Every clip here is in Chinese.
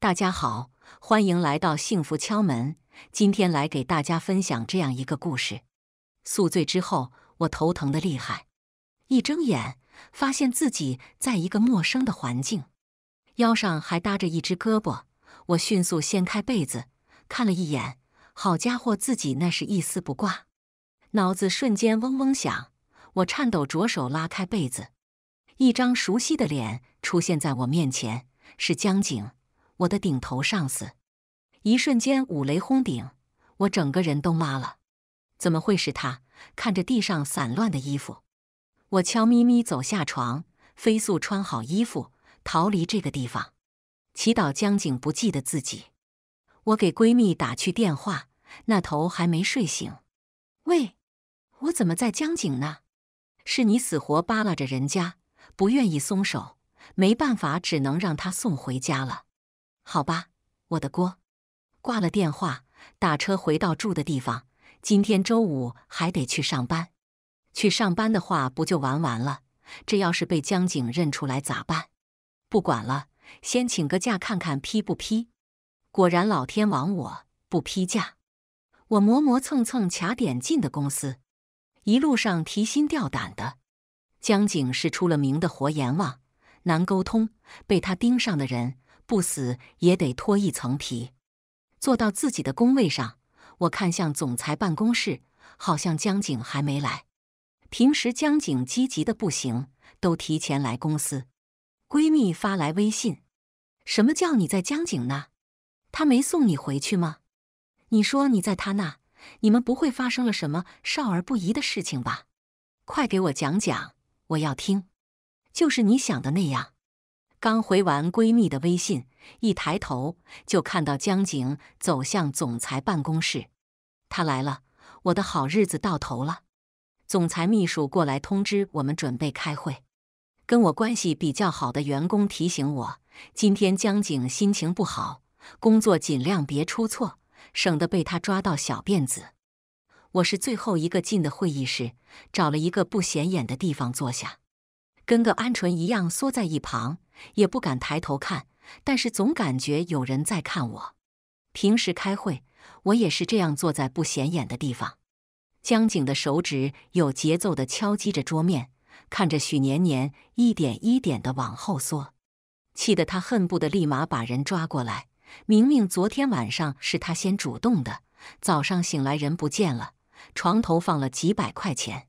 大家好，欢迎来到幸福敲门。今天来给大家分享这样一个故事：宿醉之后，我头疼的厉害，一睁眼发现自己在一个陌生的环境，腰上还搭着一只胳膊。我迅速掀开被子，看了一眼，好家伙，自己那是一丝不挂，脑子瞬间嗡嗡响。我颤抖着手拉开被子，一张熟悉的脸出现在我面前，是江景。我的顶头上司，一瞬间五雷轰顶，我整个人都麻了。怎么会是他？看着地上散乱的衣服，我悄咪咪走下床，飞速穿好衣服，逃离这个地方，祈祷江景不记得自己。我给闺蜜打去电话，那头还没睡醒。喂，我怎么在江景呢？是你死活扒拉着人家，不愿意松手，没办法，只能让他送回家了。好吧，我的锅。挂了电话，打车回到住的地方。今天周五，还得去上班。去上班的话，不就玩完了？这要是被江景认出来咋办？不管了，先请个假看看批不批。果然老天亡我，不批假。我磨磨蹭蹭卡点进的公司，一路上提心吊胆的。江景是出了名的活阎王，难沟通。被他盯上的人。不死也得脱一层皮。坐到自己的工位上，我看向总裁办公室，好像江景还没来。平时江景积极的不行，都提前来公司。闺蜜发来微信：“什么叫你在江景呢？他没送你回去吗？你说你在他那，你们不会发生了什么少儿不宜的事情吧？快给我讲讲，我要听。就是你想的那样。”刚回完闺蜜的微信，一抬头就看到江景走向总裁办公室。他来了，我的好日子到头了。总裁秘书过来通知我们准备开会。跟我关系比较好的员工提醒我，今天江景心情不好，工作尽量别出错，省得被他抓到小辫子。我是最后一个进的会议室，找了一个不显眼的地方坐下。跟个鹌鹑一样缩在一旁，也不敢抬头看，但是总感觉有人在看我。平时开会，我也是这样坐在不显眼的地方。江景的手指有节奏的敲击着桌面，看着许年年一点一点的往后缩，气得他恨不得立马把人抓过来。明明昨天晚上是他先主动的，早上醒来人不见了，床头放了几百块钱，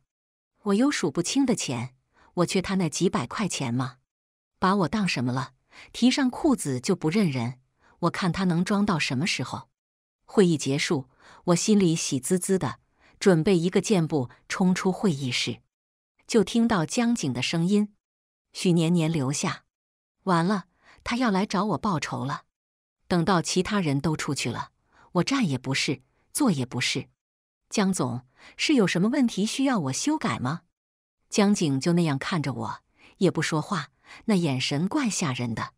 我有数不清的钱。我缺他那几百块钱吗？把我当什么了？提上裤子就不认人？我看他能装到什么时候？会议结束，我心里喜滋滋的，准备一个箭步冲出会议室，就听到江景的声音：“许年年留下。”完了，他要来找我报仇了。等到其他人都出去了，我站也不是，坐也不是。江总，是有什么问题需要我修改吗？江景就那样看着我，也不说话，那眼神怪吓人的。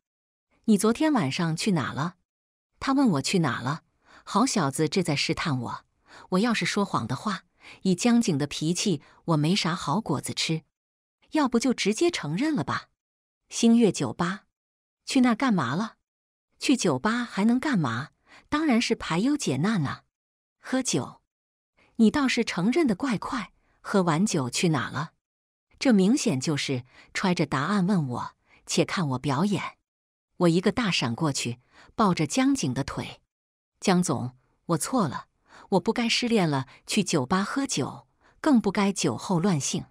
你昨天晚上去哪了？他问我去哪了。好小子，这在试探我。我要是说谎的话，以江景的脾气，我没啥好果子吃。要不就直接承认了吧。星月酒吧，去那干嘛了？去酒吧还能干嘛？当然是排忧解难啊。喝酒。你倒是承认的怪快。喝完酒去哪了？这明显就是揣着答案问我，且看我表演。我一个大闪过去，抱着江景的腿。江总，我错了，我不该失恋了去酒吧喝酒，更不该酒后乱性。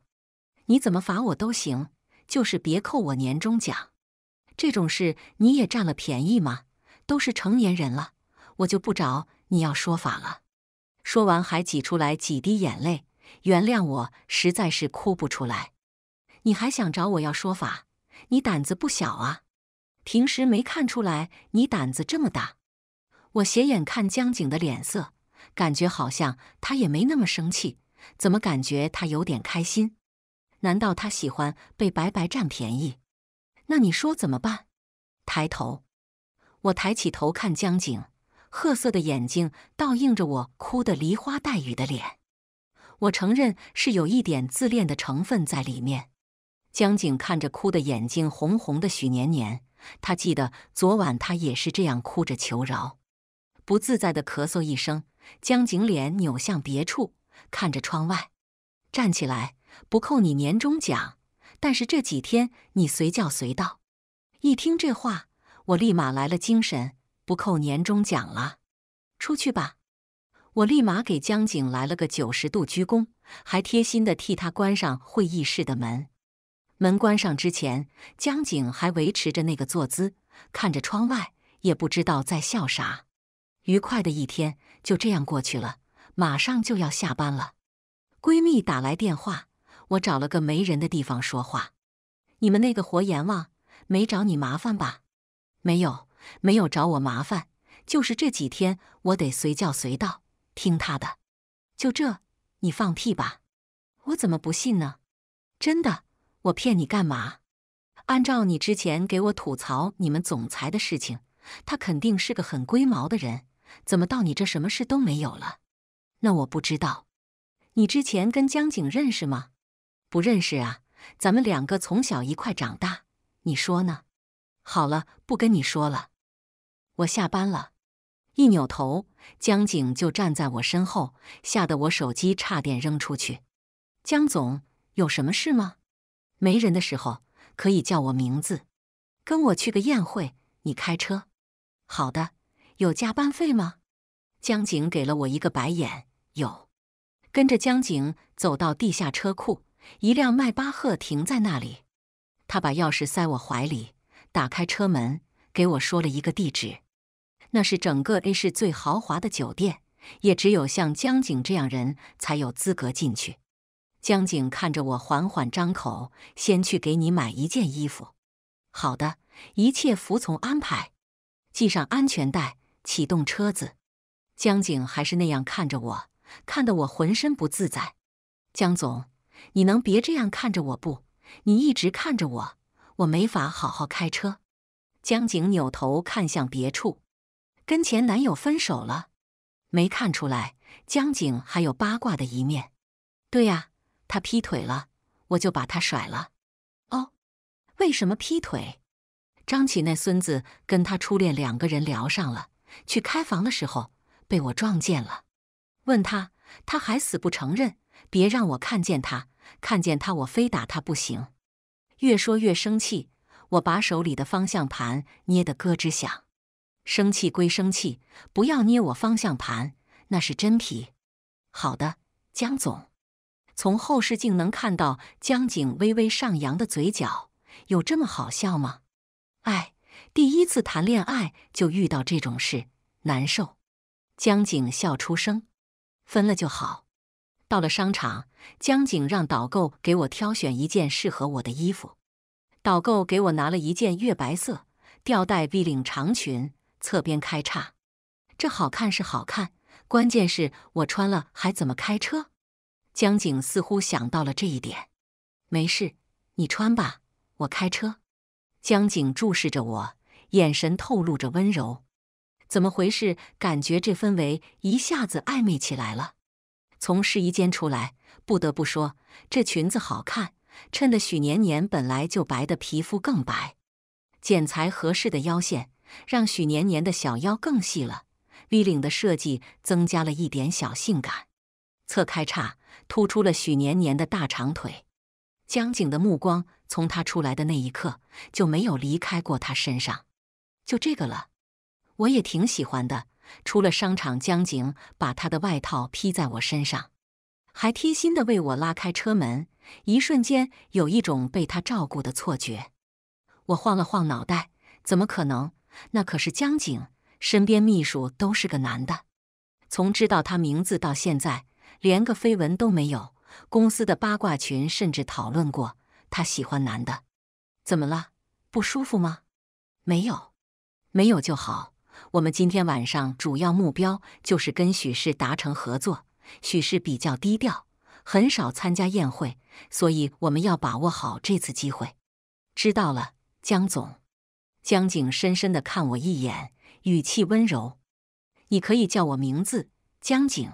你怎么罚我都行，就是别扣我年终奖。这种事你也占了便宜吗？都是成年人了，我就不找你要说法了。说完还挤出来几滴眼泪，原谅我，实在是哭不出来。你还想找我要说法？你胆子不小啊！平时没看出来你胆子这么大。我斜眼看江景的脸色，感觉好像他也没那么生气，怎么感觉他有点开心？难道他喜欢被白白占便宜？那你说怎么办？抬头，我抬起头看江景，褐色的眼睛倒映着我哭得梨花带雨的脸。我承认是有一点自恋的成分在里面。江景看着哭的眼睛红红的许年年，他记得昨晚他也是这样哭着求饶。不自在的咳嗽一声，江景脸扭向别处，看着窗外，站起来。不扣你年终奖，但是这几天你随叫随到。一听这话，我立马来了精神，不扣年终奖了。出去吧，我立马给江景来了个九十度鞠躬，还贴心的替他关上会议室的门。门关上之前，江景还维持着那个坐姿，看着窗外，也不知道在笑啥。愉快的一天就这样过去了，马上就要下班了。闺蜜打来电话，我找了个没人的地方说话。你们那个活阎王没找你麻烦吧？没有，没有找我麻烦。就是这几天我得随叫随到，听他的。就这，你放屁吧！我怎么不信呢？真的。我骗你干嘛？按照你之前给我吐槽你们总裁的事情，他肯定是个很龟毛的人。怎么到你这什么事都没有了？那我不知道。你之前跟江景认识吗？不认识啊，咱们两个从小一块长大。你说呢？好了，不跟你说了，我下班了。一扭头，江景就站在我身后，吓得我手机差点扔出去。江总，有什么事吗？没人的时候可以叫我名字，跟我去个宴会。你开车？好的，有加班费吗？江景给了我一个白眼。有。跟着江景走到地下车库，一辆迈巴赫停在那里。他把钥匙塞我怀里，打开车门，给我说了一个地址。那是整个 A 市最豪华的酒店，也只有像江景这样人才有资格进去。江景看着我，缓缓张口：“先去给你买一件衣服。”“好的，一切服从安排。”系上安全带，启动车子。江景还是那样看着我，看得我浑身不自在。江总，你能别这样看着我不？你一直看着我，我没法好好开车。江景扭头看向别处，跟前男友分手了？没看出来，江景还有八卦的一面。对呀。他劈腿了，我就把他甩了。哦，为什么劈腿？张启那孙子跟他初恋两个人聊上了，去开房的时候被我撞见了。问他，他还死不承认。别让我看见他，看见他我非打他不行。越说越生气，我把手里的方向盘捏得咯吱响。生气归生气，不要捏我方向盘，那是真皮。好的，江总。从后视镜能看到江景微微上扬的嘴角，有这么好笑吗？哎，第一次谈恋爱就遇到这种事，难受。江景笑出声，分了就好。到了商场，江景让导购给我挑选一件适合我的衣服。导购给我拿了一件月白色吊带 V 领长裙，侧边开叉。这好看是好看，关键是我穿了还怎么开车？江景似乎想到了这一点，没事，你穿吧，我开车。江景注视着我，眼神透露着温柔。怎么回事？感觉这氛围一下子暧昧起来了。从试衣间出来，不得不说，这裙子好看，衬得许年年本来就白的皮肤更白。剪裁合适的腰线让许年年的小腰更细了，v 领的设计增加了一点小性感，侧开叉。突出了许年年的大长腿，江景的目光从他出来的那一刻就没有离开过他身上。就这个了，我也挺喜欢的。出了商场，江景把他的外套披在我身上，还贴心的为我拉开车门。一瞬间，有一种被他照顾的错觉。我晃了晃脑袋，怎么可能？那可是江景，身边秘书都是个男的。从知道他名字到现在。连个绯闻都没有，公司的八卦群甚至讨论过他喜欢男的，怎么了？不舒服吗？没有，没有就好。我们今天晚上主要目标就是跟许氏达成合作。许氏比较低调，很少参加宴会，所以我们要把握好这次机会。知道了，江总。江景深深的看我一眼，语气温柔：“你可以叫我名字，江景。”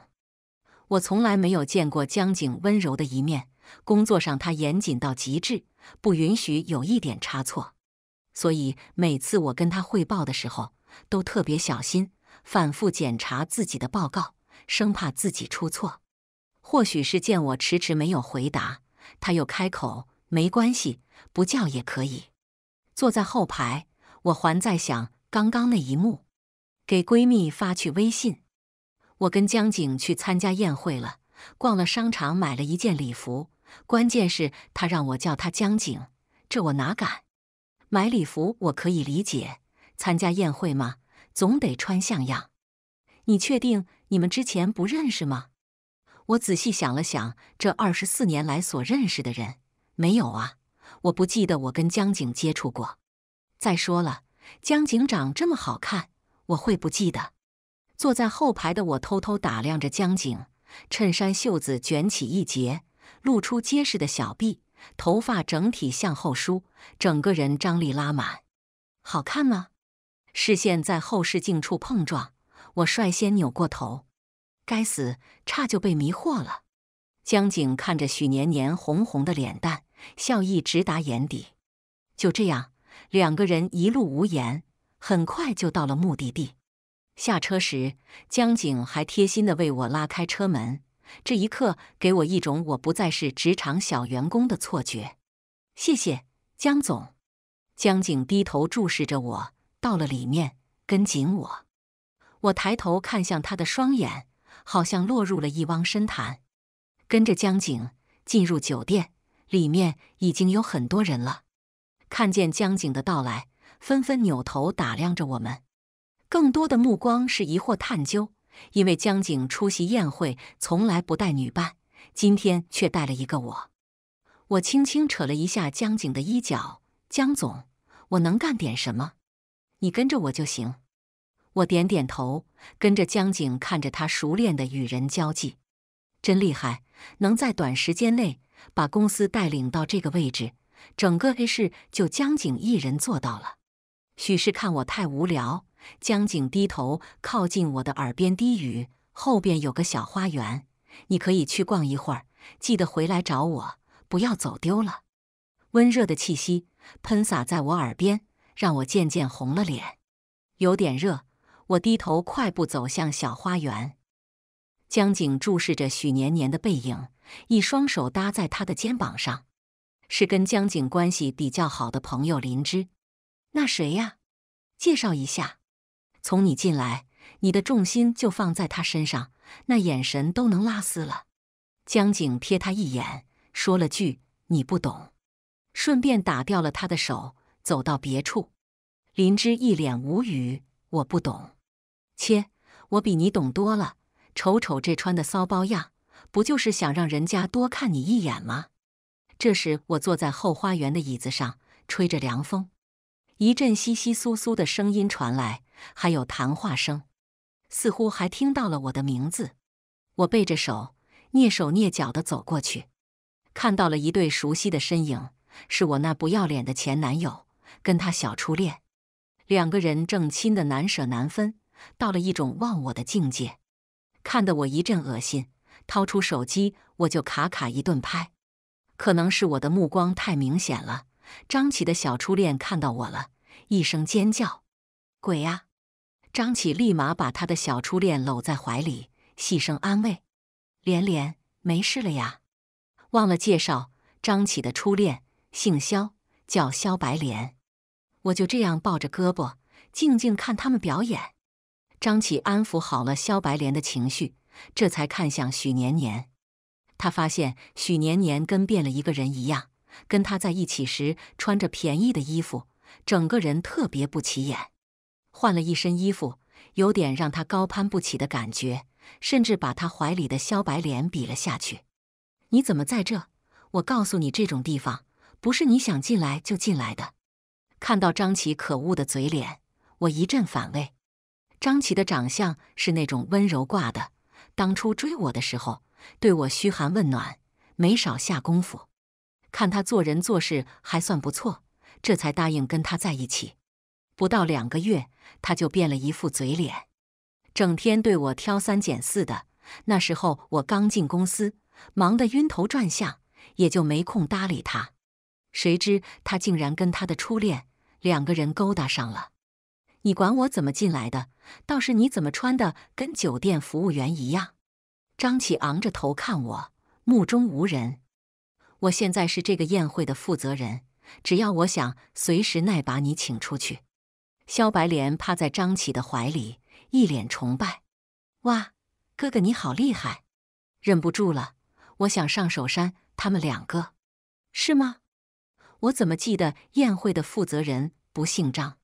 我从来没有见过江景温柔的一面。工作上他严谨到极致，不允许有一点差错，所以每次我跟他汇报的时候都特别小心，反复检查自己的报告，生怕自己出错。或许是见我迟迟没有回答，他又开口：“没关系，不叫也可以。”坐在后排，我还在想刚刚那一幕，给闺蜜发去微信。我跟江景去参加宴会了，逛了商场，买了一件礼服。关键是他让我叫他江景，这我哪敢？买礼服我可以理解，参加宴会嘛，总得穿像样。你确定你们之前不认识吗？我仔细想了想，这二十四年来所认识的人没有啊，我不记得我跟江景接触过。再说了，江景长这么好看，我会不记得？坐在后排的我偷偷打量着江景，衬衫袖子卷起一截，露出结实的小臂，头发整体向后梳，整个人张力拉满，好看吗？视线在后视镜处碰撞，我率先扭过头，该死，差就被迷惑了。江景看着许年年红红的脸蛋，笑意直达眼底。就这样，两个人一路无言，很快就到了目的地。下车时，江景还贴心的为我拉开车门。这一刻，给我一种我不再是职场小员工的错觉。谢谢江总。江景低头注视着我，到了里面，跟紧我。我抬头看向他的双眼，好像落入了一汪深潭。跟着江景进入酒店，里面已经有很多人了，看见江景的到来，纷纷扭头打量着我们。更多的目光是疑惑探究，因为江景出席宴会从来不带女伴，今天却带了一个我。我轻轻扯了一下江景的衣角：“江总，我能干点什么？你跟着我就行。”我点点头，跟着江景，看着他熟练的与人交际，真厉害，能在短时间内把公司带领到这个位置，整个 A 市就江景一人做到了。许是看我太无聊。江景低头靠近我的耳边低语：“后边有个小花园，你可以去逛一会儿，记得回来找我，不要走丢了。”温热的气息喷洒在我耳边，让我渐渐红了脸，有点热。我低头快步走向小花园。江景注视着许年年的背影，一双手搭在他的肩膀上，是跟江景关系比较好的朋友林芝。那谁呀？介绍一下。从你进来，你的重心就放在他身上，那眼神都能拉丝了。江景瞥他一眼，说了句：“你不懂。”顺便打掉了他的手，走到别处。林芝一脸无语：“我不懂。”切，我比你懂多了。瞅瞅这穿的骚包样，不就是想让人家多看你一眼吗？这时，我坐在后花园的椅子上，吹着凉风，一阵窸窸窣窣的声音传来。还有谈话声，似乎还听到了我的名字。我背着手，蹑手蹑脚的走过去，看到了一对熟悉的身影，是我那不要脸的前男友跟他小初恋，两个人正亲的难舍难分，到了一种忘我的境界，看得我一阵恶心。掏出手机，我就咔咔一顿拍。可能是我的目光太明显了，张起的小初恋看到我了，一声尖叫：“鬼呀！”张启立马把他的小初恋搂在怀里，细声安慰：“莲莲，没事了呀。”忘了介绍，张启的初恋姓肖，叫肖白莲。我就这样抱着胳膊，静静看他们表演。张启安抚好了肖白莲的情绪，这才看向许年年。他发现许年年跟变了一个人一样，跟他在一起时穿着便宜的衣服，整个人特别不起眼。换了一身衣服，有点让他高攀不起的感觉，甚至把他怀里的肖白脸比了下去。你怎么在这？我告诉你，这种地方不是你想进来就进来的。看到张琪可恶的嘴脸，我一阵反胃。张琪的长相是那种温柔挂的，当初追我的时候，对我嘘寒问暖，没少下功夫。看他做人做事还算不错，这才答应跟他在一起。不到两个月，他就变了一副嘴脸，整天对我挑三拣四的。那时候我刚进公司，忙得晕头转向，也就没空搭理他。谁知他竟然跟他的初恋两个人勾搭上了！你管我怎么进来的？倒是你怎么穿的，跟酒店服务员一样？张启昂着头看我，目中无人。我现在是这个宴会的负责人，只要我想，随时耐把你请出去。肖白莲趴在张启的怀里，一脸崇拜：“哇，哥哥你好厉害！忍不住了，我想上手扇他们两个，是吗？我怎么记得宴会的负责人不姓张？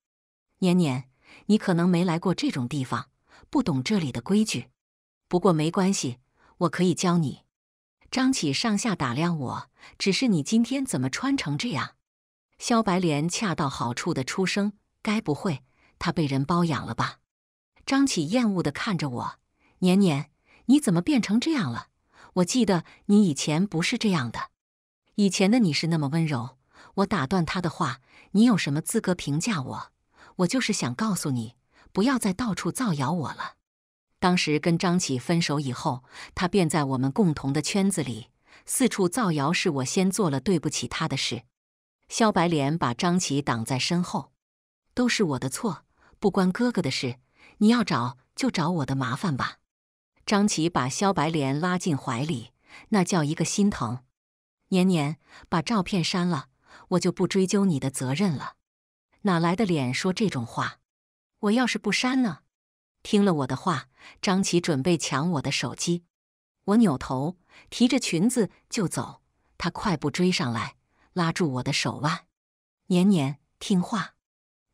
年年，你可能没来过这种地方，不懂这里的规矩。不过没关系，我可以教你。”张启上下打量我，只是你今天怎么穿成这样？肖白莲恰到好处的出声。该不会他被人包养了吧？张启厌恶的看着我，年年，你怎么变成这样了？我记得你以前不是这样的，以前的你是那么温柔。我打断他的话，你有什么资格评价我？我就是想告诉你，不要再到处造谣我了。当时跟张启分手以后，他便在我们共同的圈子里四处造谣，是我先做了对不起他的事。肖白莲把张启挡在身后。都是我的错，不关哥哥的事。你要找就找我的麻烦吧。张琪把肖白莲拉进怀里，那叫一个心疼。年年，把照片删了，我就不追究你的责任了。哪来的脸说这种话？我要是不删呢？听了我的话，张琪准备抢我的手机。我扭头，提着裙子就走。他快步追上来，拉住我的手腕。年年，听话。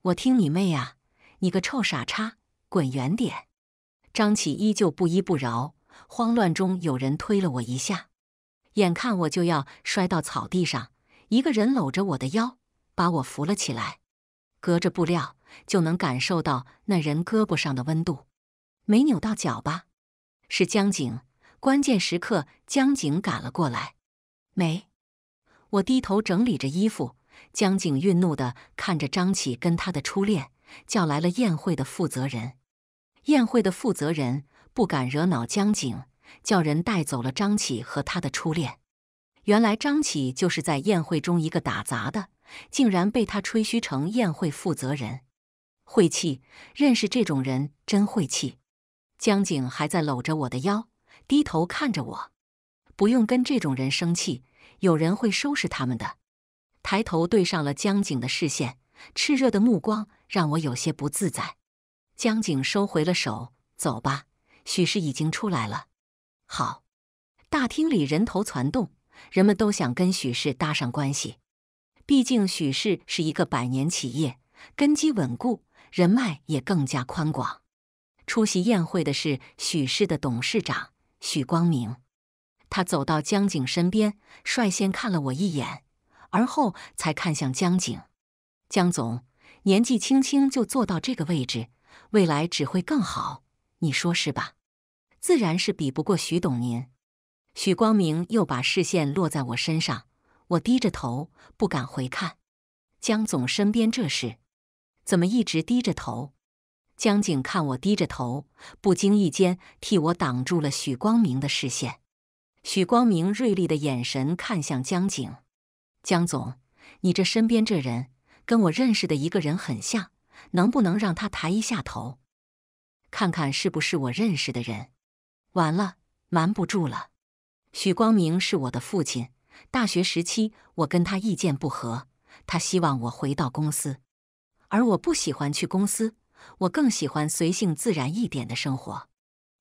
我听你妹啊！你个臭傻叉，滚远点！张启依旧不依不饶。慌乱中，有人推了我一下，眼看我就要摔到草地上，一个人搂着我的腰，把我扶了起来。隔着布料，就能感受到那人胳膊上的温度。没扭到脚吧？是江景。关键时刻，江景赶了过来。没。我低头整理着衣服。江景愠怒地看着张启跟他的初恋，叫来了宴会的负责人。宴会的负责人不敢惹恼江景，叫人带走了张启和他的初恋。原来张启就是在宴会中一个打杂的，竟然被他吹嘘成宴会负责人。晦气，认识这种人真晦气。江景还在搂着我的腰，低头看着我。不用跟这种人生气，有人会收拾他们的。抬头对上了江景的视线，炽热的目光让我有些不自在。江景收回了手，走吧，许氏已经出来了。好，大厅里人头攒动，人们都想跟许氏搭上关系，毕竟许氏是一个百年企业，根基稳固，人脉也更加宽广。出席宴会的是许氏的董事长许光明，他走到江景身边，率先看了我一眼。而后才看向江景，江总年纪轻轻就做到这个位置，未来只会更好，你说是吧？自然是比不过徐董您。许光明又把视线落在我身上，我低着头不敢回看。江总身边这是怎么一直低着头？江景看我低着头，不经意间替我挡住了许光明的视线。许光明锐利的眼神看向江景。江总，你这身边这人跟我认识的一个人很像，能不能让他抬一下头，看看是不是我认识的人？完了，瞒不住了。许光明是我的父亲，大学时期我跟他意见不合，他希望我回到公司，而我不喜欢去公司，我更喜欢随性自然一点的生活。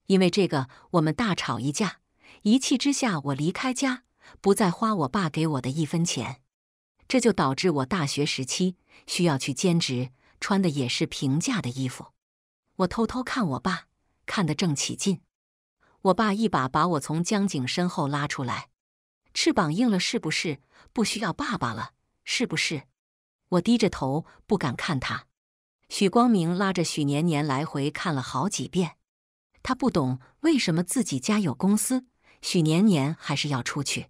因为这个，我们大吵一架，一气之下我离开家。不再花我爸给我的一分钱，这就导致我大学时期需要去兼职，穿的也是平价的衣服。我偷偷看我爸，看得正起劲，我爸一把把我从江景身后拉出来：“翅膀硬了是不是？不需要爸爸了是不是？”我低着头不敢看他。许光明拉着许年年来回看了好几遍，他不懂为什么自己家有公司，许年年还是要出去。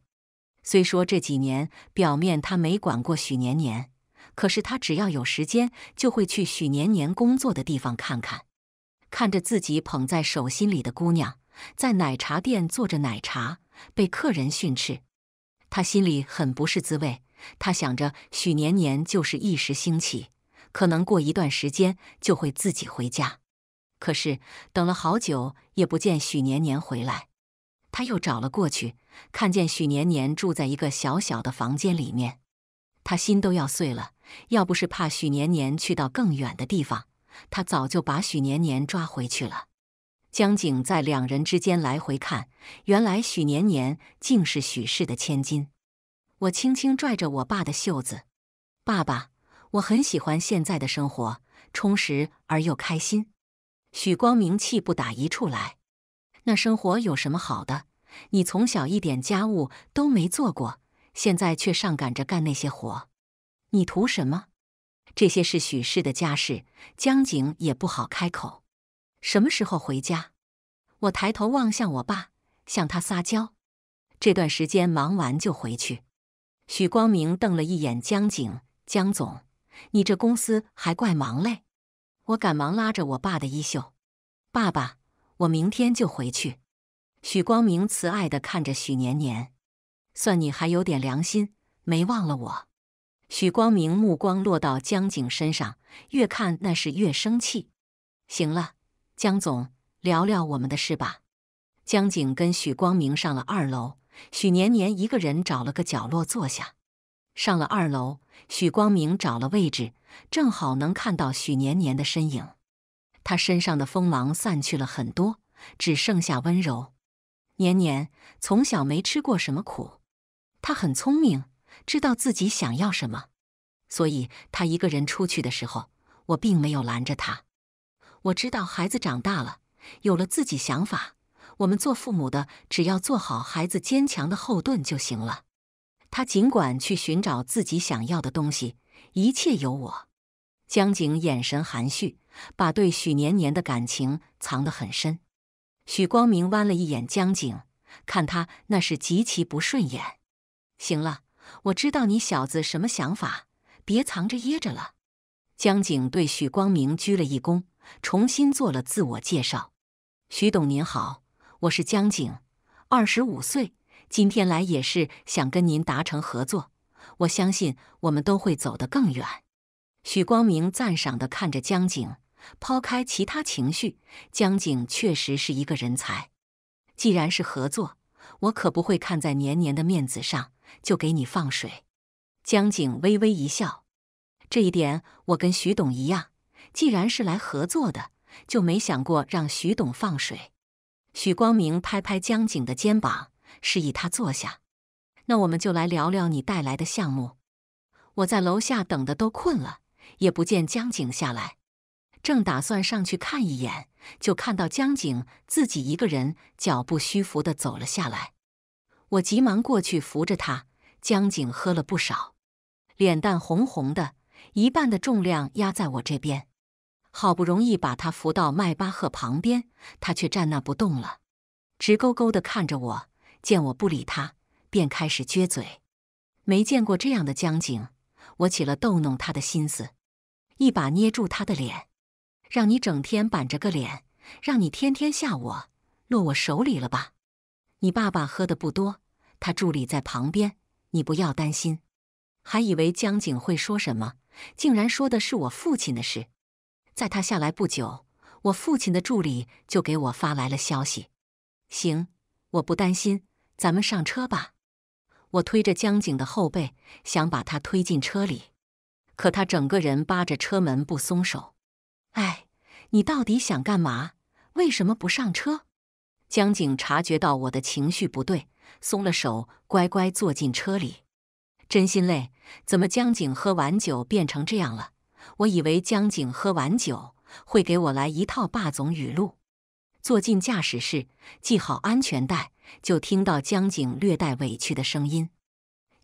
虽说这几年表面他没管过许年年，可是他只要有时间就会去许年年工作的地方看看。看着自己捧在手心里的姑娘在奶茶店做着奶茶，被客人训斥，他心里很不是滋味。他想着许年年就是一时兴起，可能过一段时间就会自己回家。可是等了好久也不见许年年回来。他又找了过去，看见许年年住在一个小小的房间里面，他心都要碎了。要不是怕许年年去到更远的地方，他早就把许年年抓回去了。江景在两人之间来回看，原来许年年竟是许氏的千金。我轻轻拽着我爸的袖子，爸爸，我很喜欢现在的生活，充实而又开心。许光明气不打一处来。那生活有什么好的？你从小一点家务都没做过，现在却上赶着干那些活，你图什么？这些是许氏的家事，江景也不好开口。什么时候回家？我抬头望向我爸，向他撒娇。这段时间忙完就回去。许光明瞪了一眼江景，江总，你这公司还怪忙嘞。我赶忙拉着我爸的衣袖，爸爸。我明天就回去。许光明慈爱的看着许年年，算你还有点良心，没忘了我。许光明目光落到江景身上，越看那是越生气。行了，江总，聊聊我们的事吧。江景跟许光明上了二楼，许年年一个人找了个角落坐下。上了二楼，许光明找了位置，正好能看到许年年的身影。他身上的锋芒散去了很多，只剩下温柔。年年从小没吃过什么苦，他很聪明，知道自己想要什么，所以他一个人出去的时候，我并没有拦着他。我知道孩子长大了，有了自己想法，我们做父母的只要做好孩子坚强的后盾就行了。他尽管去寻找自己想要的东西，一切有我。江景眼神含蓄。把对许年年的感情藏得很深。许光明弯了一眼江景，看他那是极其不顺眼。行了，我知道你小子什么想法，别藏着掖着了。江景对许光明鞠了一躬，重新做了自我介绍：“徐董您好，我是江景，二十五岁，今天来也是想跟您达成合作。我相信我们都会走得更远。”许光明赞赏的看着江景，抛开其他情绪，江景确实是一个人才。既然是合作，我可不会看在年年的面子上就给你放水。江景微微一笑，这一点我跟徐董一样，既然是来合作的，就没想过让徐董放水。许光明拍拍江景的肩膀，示意他坐下。那我们就来聊聊你带来的项目。我在楼下等的都困了。也不见江景下来，正打算上去看一眼，就看到江景自己一个人脚步虚浮的走了下来。我急忙过去扶着他，江景喝了不少，脸蛋红红的，一半的重量压在我这边。好不容易把他扶到迈巴赫旁边，他却站那不动了，直勾勾的看着我。见我不理他，便开始撅嘴。没见过这样的江景，我起了逗弄他的心思。一把捏住他的脸，让你整天板着个脸，让你天天吓我，落我手里了吧？你爸爸喝的不多，他助理在旁边，你不要担心。还以为江景会说什么，竟然说的是我父亲的事。在他下来不久，我父亲的助理就给我发来了消息。行，我不担心，咱们上车吧。我推着江景的后背，想把他推进车里。可他整个人扒着车门不松手，哎，你到底想干嘛？为什么不上车？江景察觉到我的情绪不对，松了手，乖乖坐进车里。真心累，怎么江景喝完酒变成这样了？我以为江景喝完酒会给我来一套霸总语录。坐进驾驶室，系好安全带，就听到江景略带委屈的声音：“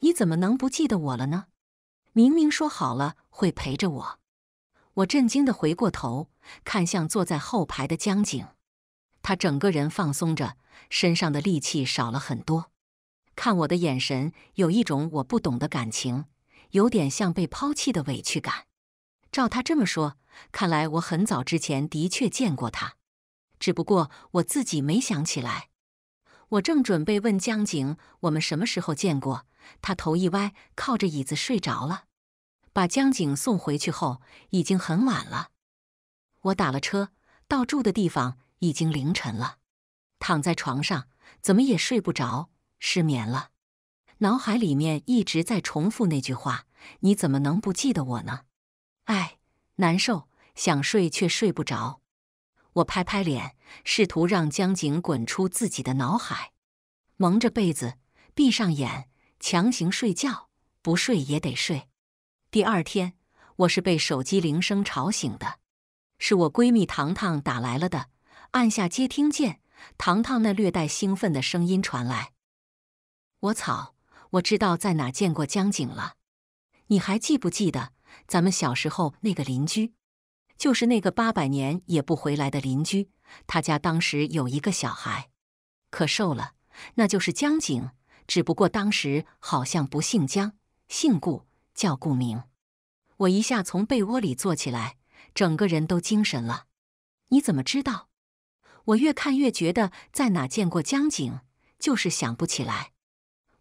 你怎么能不记得我了呢？”明明说好了会陪着我，我震惊的回过头看向坐在后排的江景，他整个人放松着，身上的力气少了很多，看我的眼神有一种我不懂的感情，有点像被抛弃的委屈感。照他这么说，看来我很早之前的确见过他，只不过我自己没想起来。我正准备问江景我们什么时候见过，他头一歪，靠着椅子睡着了。把江景送回去后，已经很晚了。我打了车到住的地方，已经凌晨了。躺在床上，怎么也睡不着，失眠了。脑海里面一直在重复那句话：“你怎么能不记得我呢？”哎，难受，想睡却睡不着。我拍拍脸，试图让江景滚出自己的脑海。蒙着被子，闭上眼，强行睡觉，不睡也得睡。第二天，我是被手机铃声吵醒的，是我闺蜜糖糖打来了的。按下接听键，糖糖那略带兴奋的声音传来：“我操，我知道在哪见过江景了，你还记不记得咱们小时候那个邻居？就是那个八百年也不回来的邻居，他家当时有一个小孩，可瘦了，那就是江景，只不过当时好像不姓江，姓顾。”叫顾明，我一下从被窝里坐起来，整个人都精神了。你怎么知道？我越看越觉得在哪见过江景，就是想不起来。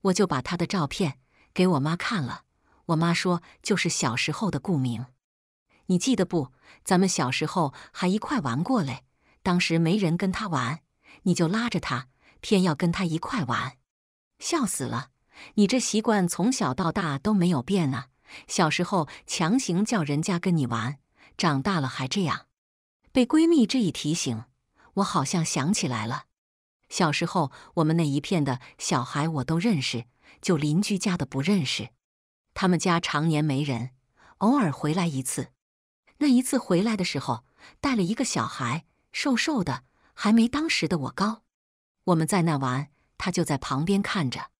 我就把他的照片给我妈看了，我妈说就是小时候的顾明。你记得不？咱们小时候还一块玩过嘞。当时没人跟他玩，你就拉着他，偏要跟他一块玩，笑死了。你这习惯从小到大都没有变啊！小时候强行叫人家跟你玩，长大了还这样。被闺蜜这一提醒，我好像想起来了。小时候我们那一片的小孩我都认识，就邻居家的不认识。他们家常年没人，偶尔回来一次。那一次回来的时候，带了一个小孩，瘦瘦的，还没当时的我高。我们在那玩，他就在旁边看着。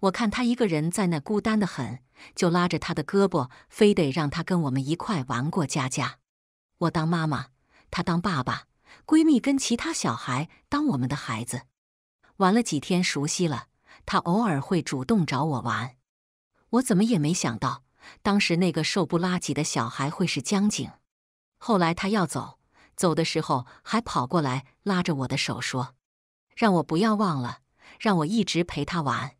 我看他一个人在那孤单的很，就拉着他的胳膊，非得让他跟我们一块玩过家家。我当妈妈，他当爸爸，闺蜜跟其他小孩当我们的孩子。玩了几天，熟悉了，他偶尔会主动找我玩。我怎么也没想到，当时那个瘦不拉几的小孩会是江景。后来他要走，走的时候还跑过来拉着我的手说：“让我不要忘了，让我一直陪他玩。”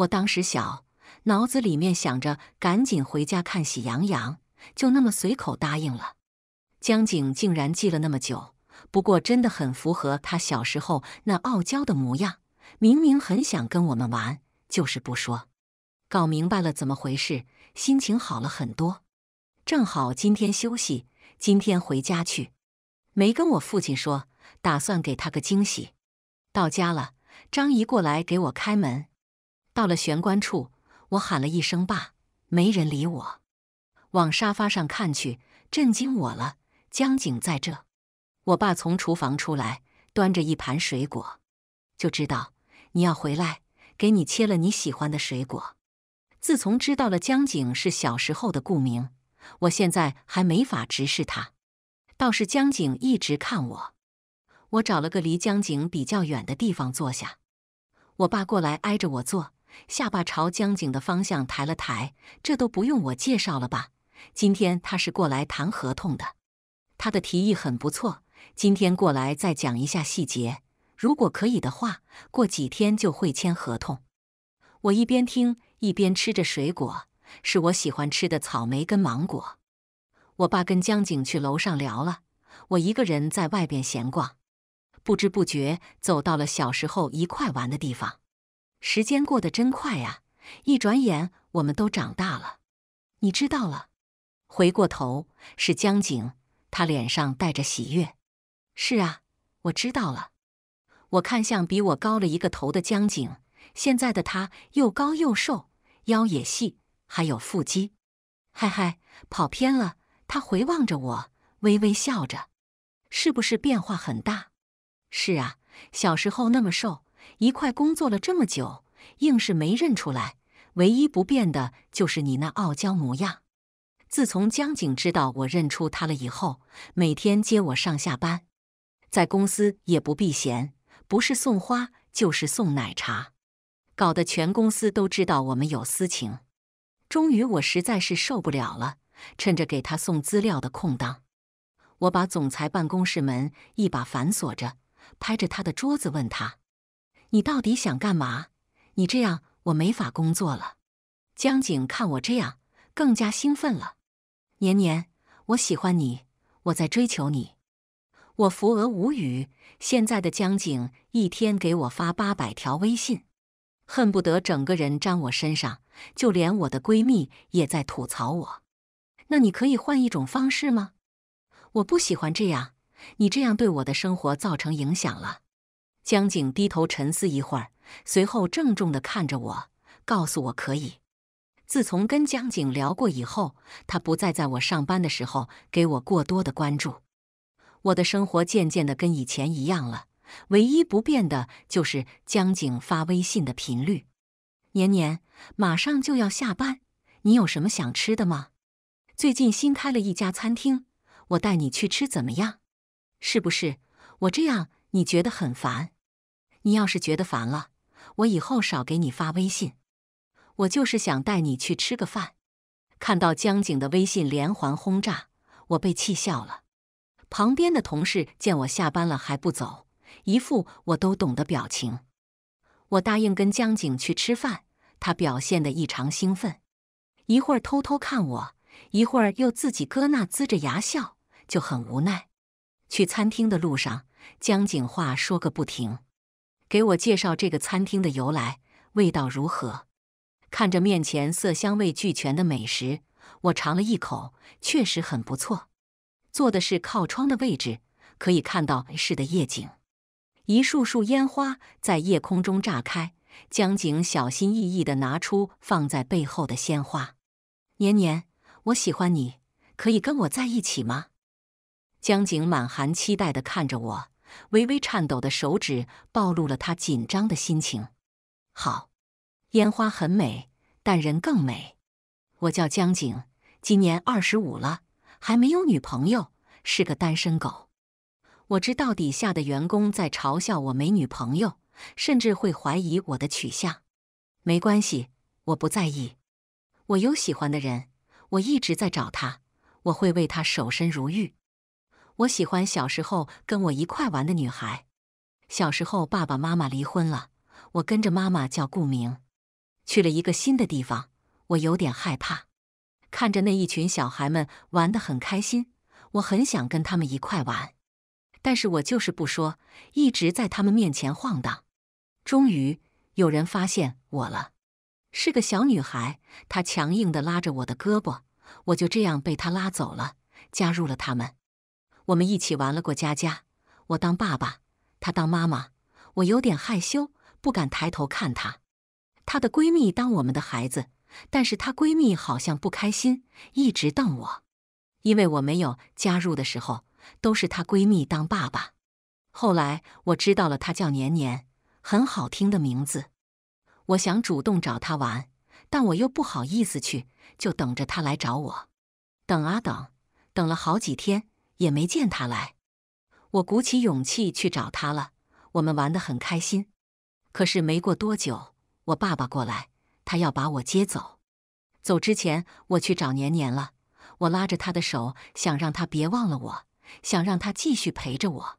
我当时小，脑子里面想着赶紧回家看《喜羊羊》，就那么随口答应了。江景竟然记了那么久，不过真的很符合他小时候那傲娇的模样。明明很想跟我们玩，就是不说。搞明白了怎么回事，心情好了很多。正好今天休息，今天回家去，没跟我父亲说，打算给他个惊喜。到家了，张姨过来给我开门。到了玄关处，我喊了一声“爸”，没人理我。往沙发上看去，震惊我了，江景在这。我爸从厨房出来，端着一盘水果，就知道你要回来，给你切了你喜欢的水果。自从知道了江景是小时候的顾名，我现在还没法直视他，倒是江景一直看我。我找了个离江景比较远的地方坐下，我爸过来挨着我坐。下巴朝江景的方向抬了抬，这都不用我介绍了吧？今天他是过来谈合同的，他的提议很不错。今天过来再讲一下细节，如果可以的话，过几天就会签合同。我一边听一边吃着水果，是我喜欢吃的草莓跟芒果。我爸跟江景去楼上聊了，我一个人在外边闲逛，不知不觉走到了小时候一块玩的地方。时间过得真快啊！一转眼，我们都长大了。你知道了？回过头是江景，他脸上带着喜悦。是啊，我知道了。我看向比我高了一个头的江景，现在的他又高又瘦，腰也细，还有腹肌。嗨嗨，跑偏了。他回望着我，微微笑着。是不是变化很大？是啊，小时候那么瘦。一块工作了这么久，硬是没认出来。唯一不变的就是你那傲娇模样。自从江景知道我认出他了以后，每天接我上下班，在公司也不避嫌，不是送花就是送奶茶，搞得全公司都知道我们有私情。终于，我实在是受不了了，趁着给他送资料的空档，我把总裁办公室门一把反锁着，拍着他的桌子问他。你到底想干嘛？你这样我没法工作了。江景看我这样，更加兴奋了。年年，我喜欢你，我在追求你。我扶额无语。现在的江景一天给我发八百条微信，恨不得整个人粘我身上。就连我的闺蜜也在吐槽我。那你可以换一种方式吗？我不喜欢这样，你这样对我的生活造成影响了。江景低头沉思一会儿，随后郑重地看着我，告诉我可以。自从跟江景聊过以后，他不再在我上班的时候给我过多的关注。我的生活渐渐的跟以前一样了，唯一不变的就是江景发微信的频率。年年，马上就要下班，你有什么想吃的吗？最近新开了一家餐厅，我带你去吃怎么样？是不是我这样你觉得很烦？你要是觉得烦了，我以后少给你发微信。我就是想带你去吃个饭。看到江景的微信连环轰炸，我被气笑了。旁边的同事见我下班了还不走，一副我都懂的表情。我答应跟江景去吃饭，他表现的异常兴奋，一会儿偷偷看我，一会儿又自己搁那龇着牙笑，就很无奈。去餐厅的路上，江景话说个不停。给我介绍这个餐厅的由来，味道如何？看着面前色香味俱全的美食，我尝了一口，确实很不错。坐的是靠窗的位置，可以看到市的夜景。一束束烟花在夜空中炸开。江景小心翼翼地拿出放在背后的鲜花。年年，我喜欢你，可以跟我在一起吗？江景满含期待地看着我。微微颤抖的手指暴露了他紧张的心情。好，烟花很美，但人更美。我叫江景，今年二十五了，还没有女朋友，是个单身狗。我知道底下的员工在嘲笑我没女朋友，甚至会怀疑我的取向。没关系，我不在意。我有喜欢的人，我一直在找他，我会为他守身如玉。我喜欢小时候跟我一块玩的女孩。小时候爸爸妈妈离婚了，我跟着妈妈叫顾明，去了一个新的地方。我有点害怕，看着那一群小孩们玩的很开心，我很想跟他们一块玩，但是我就是不说，一直在他们面前晃荡。终于有人发现我了，是个小女孩，她强硬的拉着我的胳膊，我就这样被她拉走了，加入了他们。我们一起玩了过家家，我当爸爸，她当妈妈。我有点害羞，不敢抬头看她。她的闺蜜当我们的孩子，但是她闺蜜好像不开心，一直瞪我，因为我没有加入的时候都是她闺蜜当爸爸。后来我知道了，她叫年年，很好听的名字。我想主动找她玩，但我又不好意思去，就等着她来找我。等啊等，等了好几天。也没见他来，我鼓起勇气去找他了。我们玩得很开心，可是没过多久，我爸爸过来，他要把我接走。走之前，我去找年年了。我拉着他的手，想让他别忘了我，想让他继续陪着我。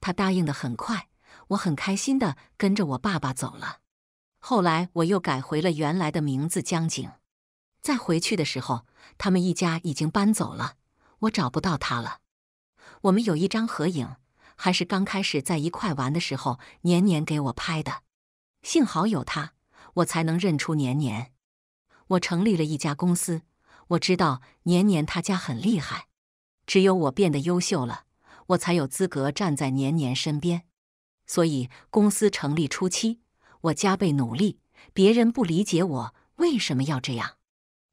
他答应的很快，我很开心的跟着我爸爸走了。后来我又改回了原来的名字江景。再回去的时候，他们一家已经搬走了，我找不到他了。我们有一张合影，还是刚开始在一块玩的时候，年年给我拍的。幸好有他，我才能认出年年。我成立了一家公司，我知道年年他家很厉害。只有我变得优秀了，我才有资格站在年年身边。所以，公司成立初期，我加倍努力。别人不理解我为什么要这样，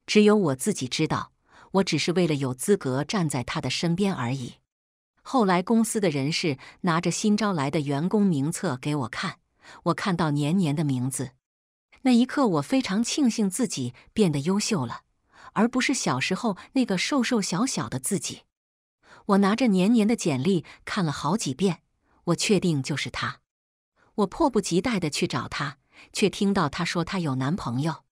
只有我自己知道。我只是为了有资格站在他的身边而已。后来，公司的人事拿着新招来的员工名册给我看，我看到年年的名字，那一刻我非常庆幸自己变得优秀了，而不是小时候那个瘦瘦小小的自己。我拿着年年的简历看了好几遍，我确定就是他。我迫不及待的去找他，却听到他说他有男朋友。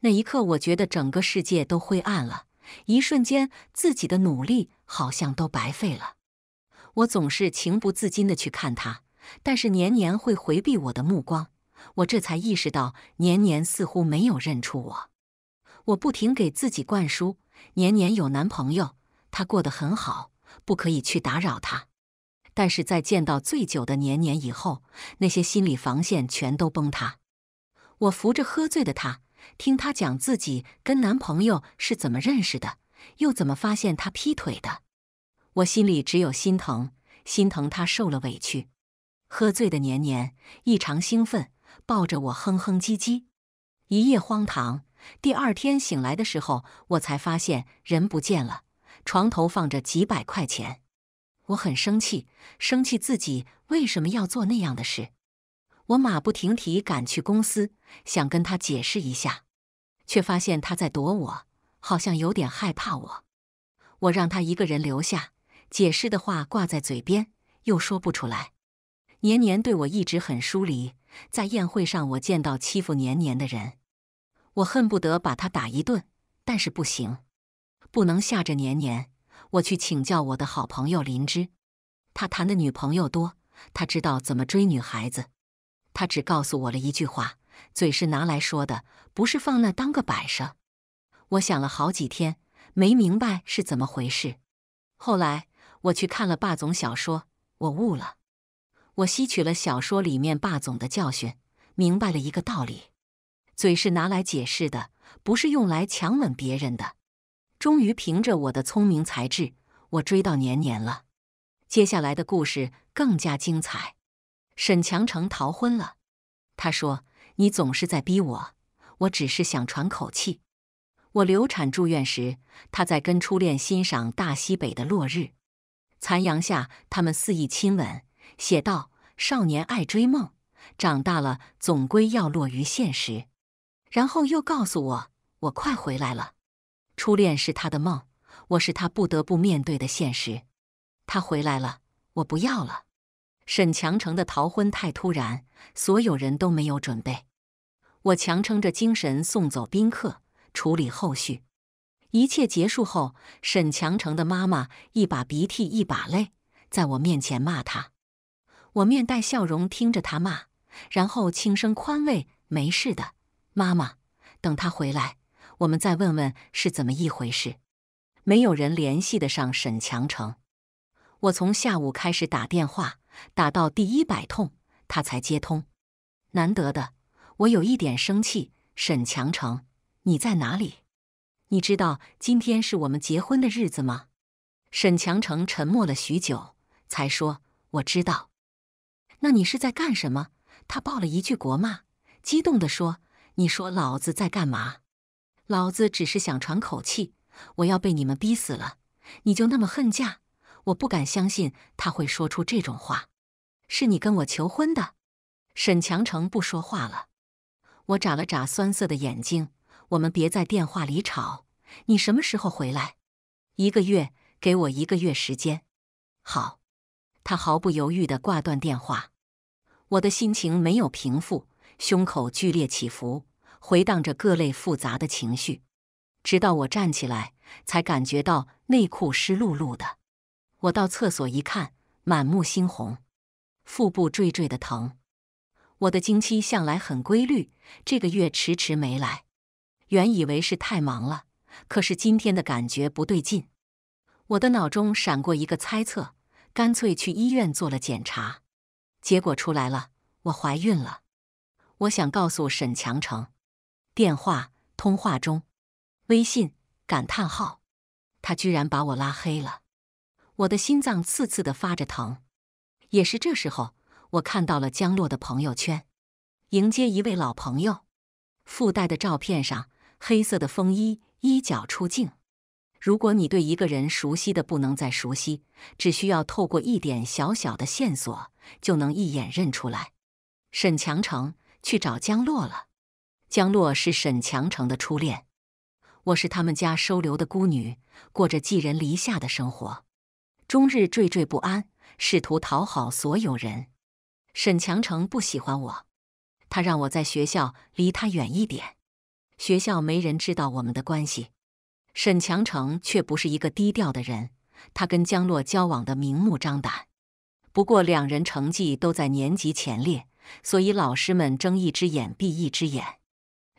那一刻，我觉得整个世界都灰暗了，一瞬间自己的努力好像都白费了。我总是情不自禁地去看他，但是年年会回避我的目光。我这才意识到，年年似乎没有认出我。我不停给自己灌输：年年有男朋友，他过得很好，不可以去打扰他。但是在见到醉酒的年年以后，那些心理防线全都崩塌。我扶着喝醉的他，听他讲自己跟男朋友是怎么认识的，又怎么发现他劈腿的。我心里只有心疼，心疼他受了委屈。喝醉的年年异常兴奋，抱着我哼哼唧唧，一夜荒唐。第二天醒来的时候，我才发现人不见了，床头放着几百块钱。我很生气，生气自己为什么要做那样的事。我马不停蹄赶去公司，想跟他解释一下，却发现他在躲我，好像有点害怕我。我让他一个人留下。解释的话挂在嘴边又说不出来。年年对我一直很疏离，在宴会上我见到欺负年年的人，我恨不得把他打一顿，但是不行，不能吓着年年。我去请教我的好朋友林芝，他谈的女朋友多，他知道怎么追女孩子。他只告诉我了一句话：嘴是拿来说的，不是放那当个摆设。我想了好几天，没明白是怎么回事。后来。我去看了霸总小说，我悟了，我吸取了小说里面霸总的教训，明白了一个道理：嘴是拿来解释的，不是用来强吻别人的。终于凭着我的聪明才智，我追到年年了。接下来的故事更加精彩。沈强成逃婚了，他说：“你总是在逼我，我只是想喘口气。”我流产住院时，他在跟初恋欣赏大西北的落日。残阳下，他们肆意亲吻，写道：“少年爱追梦，长大了总归要落于现实。”然后又告诉我：“我快回来了。”初恋是他的梦，我是他不得不面对的现实。他回来了，我不要了。沈强成的逃婚太突然，所有人都没有准备。我强撑着精神送走宾客，处理后续。一切结束后，沈强成的妈妈一把鼻涕一把泪，在我面前骂他。我面带笑容听着他骂，然后轻声宽慰：“没事的，妈妈，等他回来，我们再问问是怎么一回事。”没有人联系得上沈强成，我从下午开始打电话，打到第一百通，他才接通。难得的，我有一点生气：“沈强成，你在哪里？”你知道今天是我们结婚的日子吗？沈强成沉默了许久，才说：“我知道。”那你是在干什么？他爆了一句国骂，激动的说：“你说老子在干嘛？老子只是想喘口气，我要被你们逼死了！你就那么恨嫁？我不敢相信他会说出这种话。是你跟我求婚的。”沈强成不说话了。我眨了眨酸涩的眼睛。我们别在电话里吵。你什么时候回来？一个月，给我一个月时间。好。他毫不犹豫地挂断电话。我的心情没有平复，胸口剧烈起伏，回荡着各类复杂的情绪。直到我站起来，才感觉到内裤湿漉漉的。我到厕所一看，满目猩红，腹部坠坠的疼。我的经期向来很规律，这个月迟迟没来。原以为是太忙了，可是今天的感觉不对劲。我的脑中闪过一个猜测，干脆去医院做了检查。结果出来了，我怀孕了。我想告诉沈强成，电话通话中，微信感叹号，他居然把我拉黑了。我的心脏刺刺的发着疼。也是这时候，我看到了江洛的朋友圈，迎接一位老朋友，附带的照片上。黑色的风衣衣角出镜。如果你对一个人熟悉的不能再熟悉，只需要透过一点小小的线索，就能一眼认出来。沈强成去找江洛了。江洛是沈强成的初恋。我是他们家收留的孤女，过着寄人篱下的生活，终日惴惴不安，试图讨好所有人。沈强成不喜欢我，他让我在学校离他远一点。学校没人知道我们的关系，沈强成却不是一个低调的人，他跟江洛交往的明目张胆。不过两人成绩都在年级前列，所以老师们睁一只眼闭一只眼。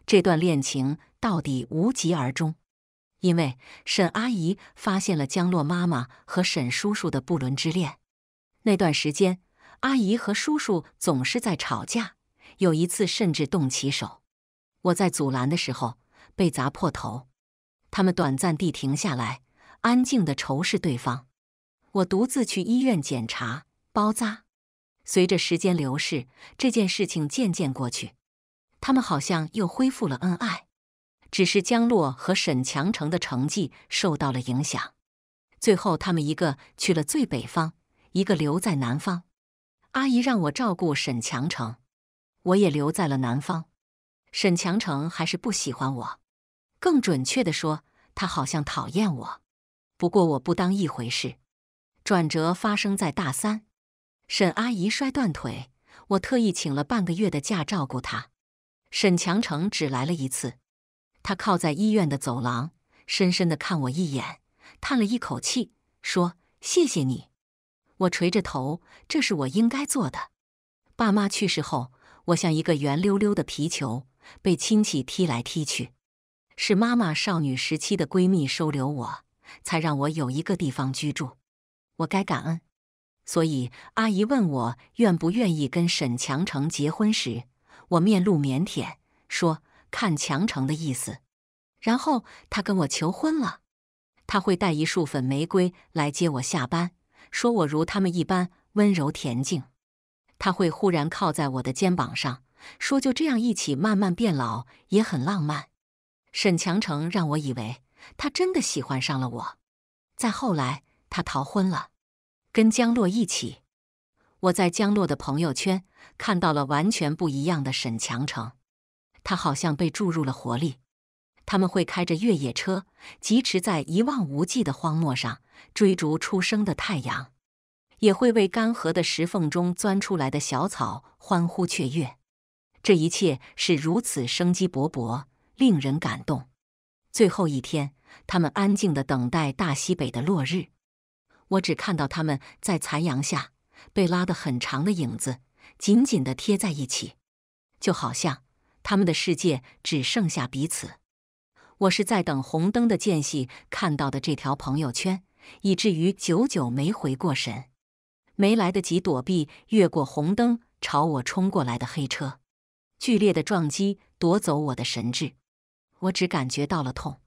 这段恋情到底无疾而终，因为沈阿姨发现了江洛妈妈和沈叔叔的不伦之恋。那段时间，阿姨和叔叔总是在吵架，有一次甚至动起手。我在阻拦的时候被砸破头，他们短暂地停下来，安静地仇视对方。我独自去医院检查包扎。随着时间流逝，这件事情渐渐过去，他们好像又恢复了恩爱，只是江洛和沈强成的成绩受到了影响。最后，他们一个去了最北方，一个留在南方。阿姨让我照顾沈强成，我也留在了南方。沈强成还是不喜欢我，更准确的说，他好像讨厌我。不过我不当一回事。转折发生在大三，沈阿姨摔断腿，我特意请了半个月的假照顾她。沈强成只来了一次，他靠在医院的走廊，深深的看我一眼，叹了一口气，说：“谢谢你。”我垂着头，这是我应该做的。爸妈去世后，我像一个圆溜溜的皮球。被亲戚踢来踢去，是妈妈少女时期的闺蜜收留我，才让我有一个地方居住。我该感恩。所以阿姨问我愿不愿意跟沈强成结婚时，我面露腼腆说看强成的意思。然后他跟我求婚了，他会带一束粉玫瑰来接我下班，说我如他们一般温柔恬静。他会忽然靠在我的肩膀上。说就这样一起慢慢变老也很浪漫。沈强成让我以为他真的喜欢上了我。再后来他逃婚了，跟江洛一起。我在江洛的朋友圈看到了完全不一样的沈强成，他好像被注入了活力。他们会开着越野车疾驰在一望无际的荒漠上追逐初升的太阳，也会为干涸的石缝中钻出来的小草欢呼雀跃。这一切是如此生机勃勃，令人感动。最后一天，他们安静的等待大西北的落日。我只看到他们在残阳下被拉得很长的影子，紧紧的贴在一起，就好像他们的世界只剩下彼此。我是在等红灯的间隙看到的这条朋友圈，以至于久久没回过神，没来得及躲避越过红灯朝我冲过来的黑车。剧烈的撞击夺走我的神智，我只感觉到了痛，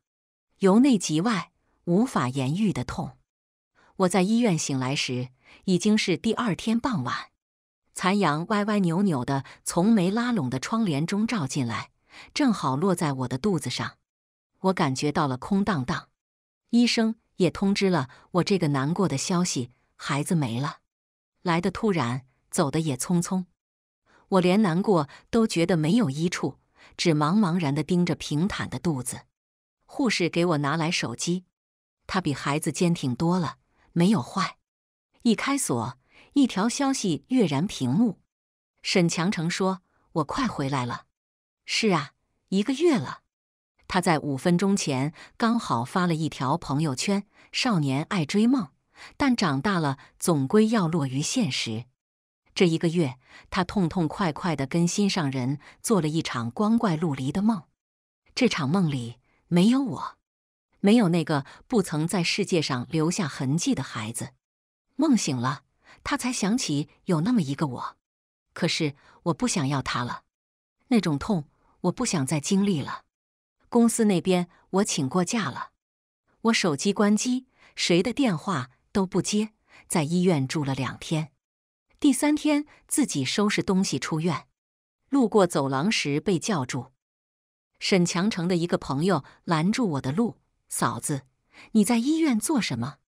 由内及外，无法言喻的痛。我在医院醒来时，已经是第二天傍晚，残阳歪歪扭扭地从没拉拢的窗帘中照进来，正好落在我的肚子上。我感觉到了空荡荡。医生也通知了我这个难过的消息：孩子没了，来的突然，走的也匆匆。我连难过都觉得没有一处，只茫茫然地盯着平坦的肚子。护士给我拿来手机，它比孩子坚挺多了，没有坏。一开锁，一条消息跃然屏幕。沈强成说：“我快回来了。”是啊，一个月了。他在五分钟前刚好发了一条朋友圈：“少年爱追梦，但长大了总归要落于现实。”这一个月，他痛痛快快的跟心上人做了一场光怪陆离的梦。这场梦里没有我，没有那个不曾在世界上留下痕迹的孩子。梦醒了，他才想起有那么一个我。可是我不想要他了，那种痛我不想再经历了。公司那边我请过假了，我手机关机，谁的电话都不接。在医院住了两天。第三天，自己收拾东西出院，路过走廊时被叫住。沈强成的一个朋友拦住我的路：“嫂子，你在医院做什么？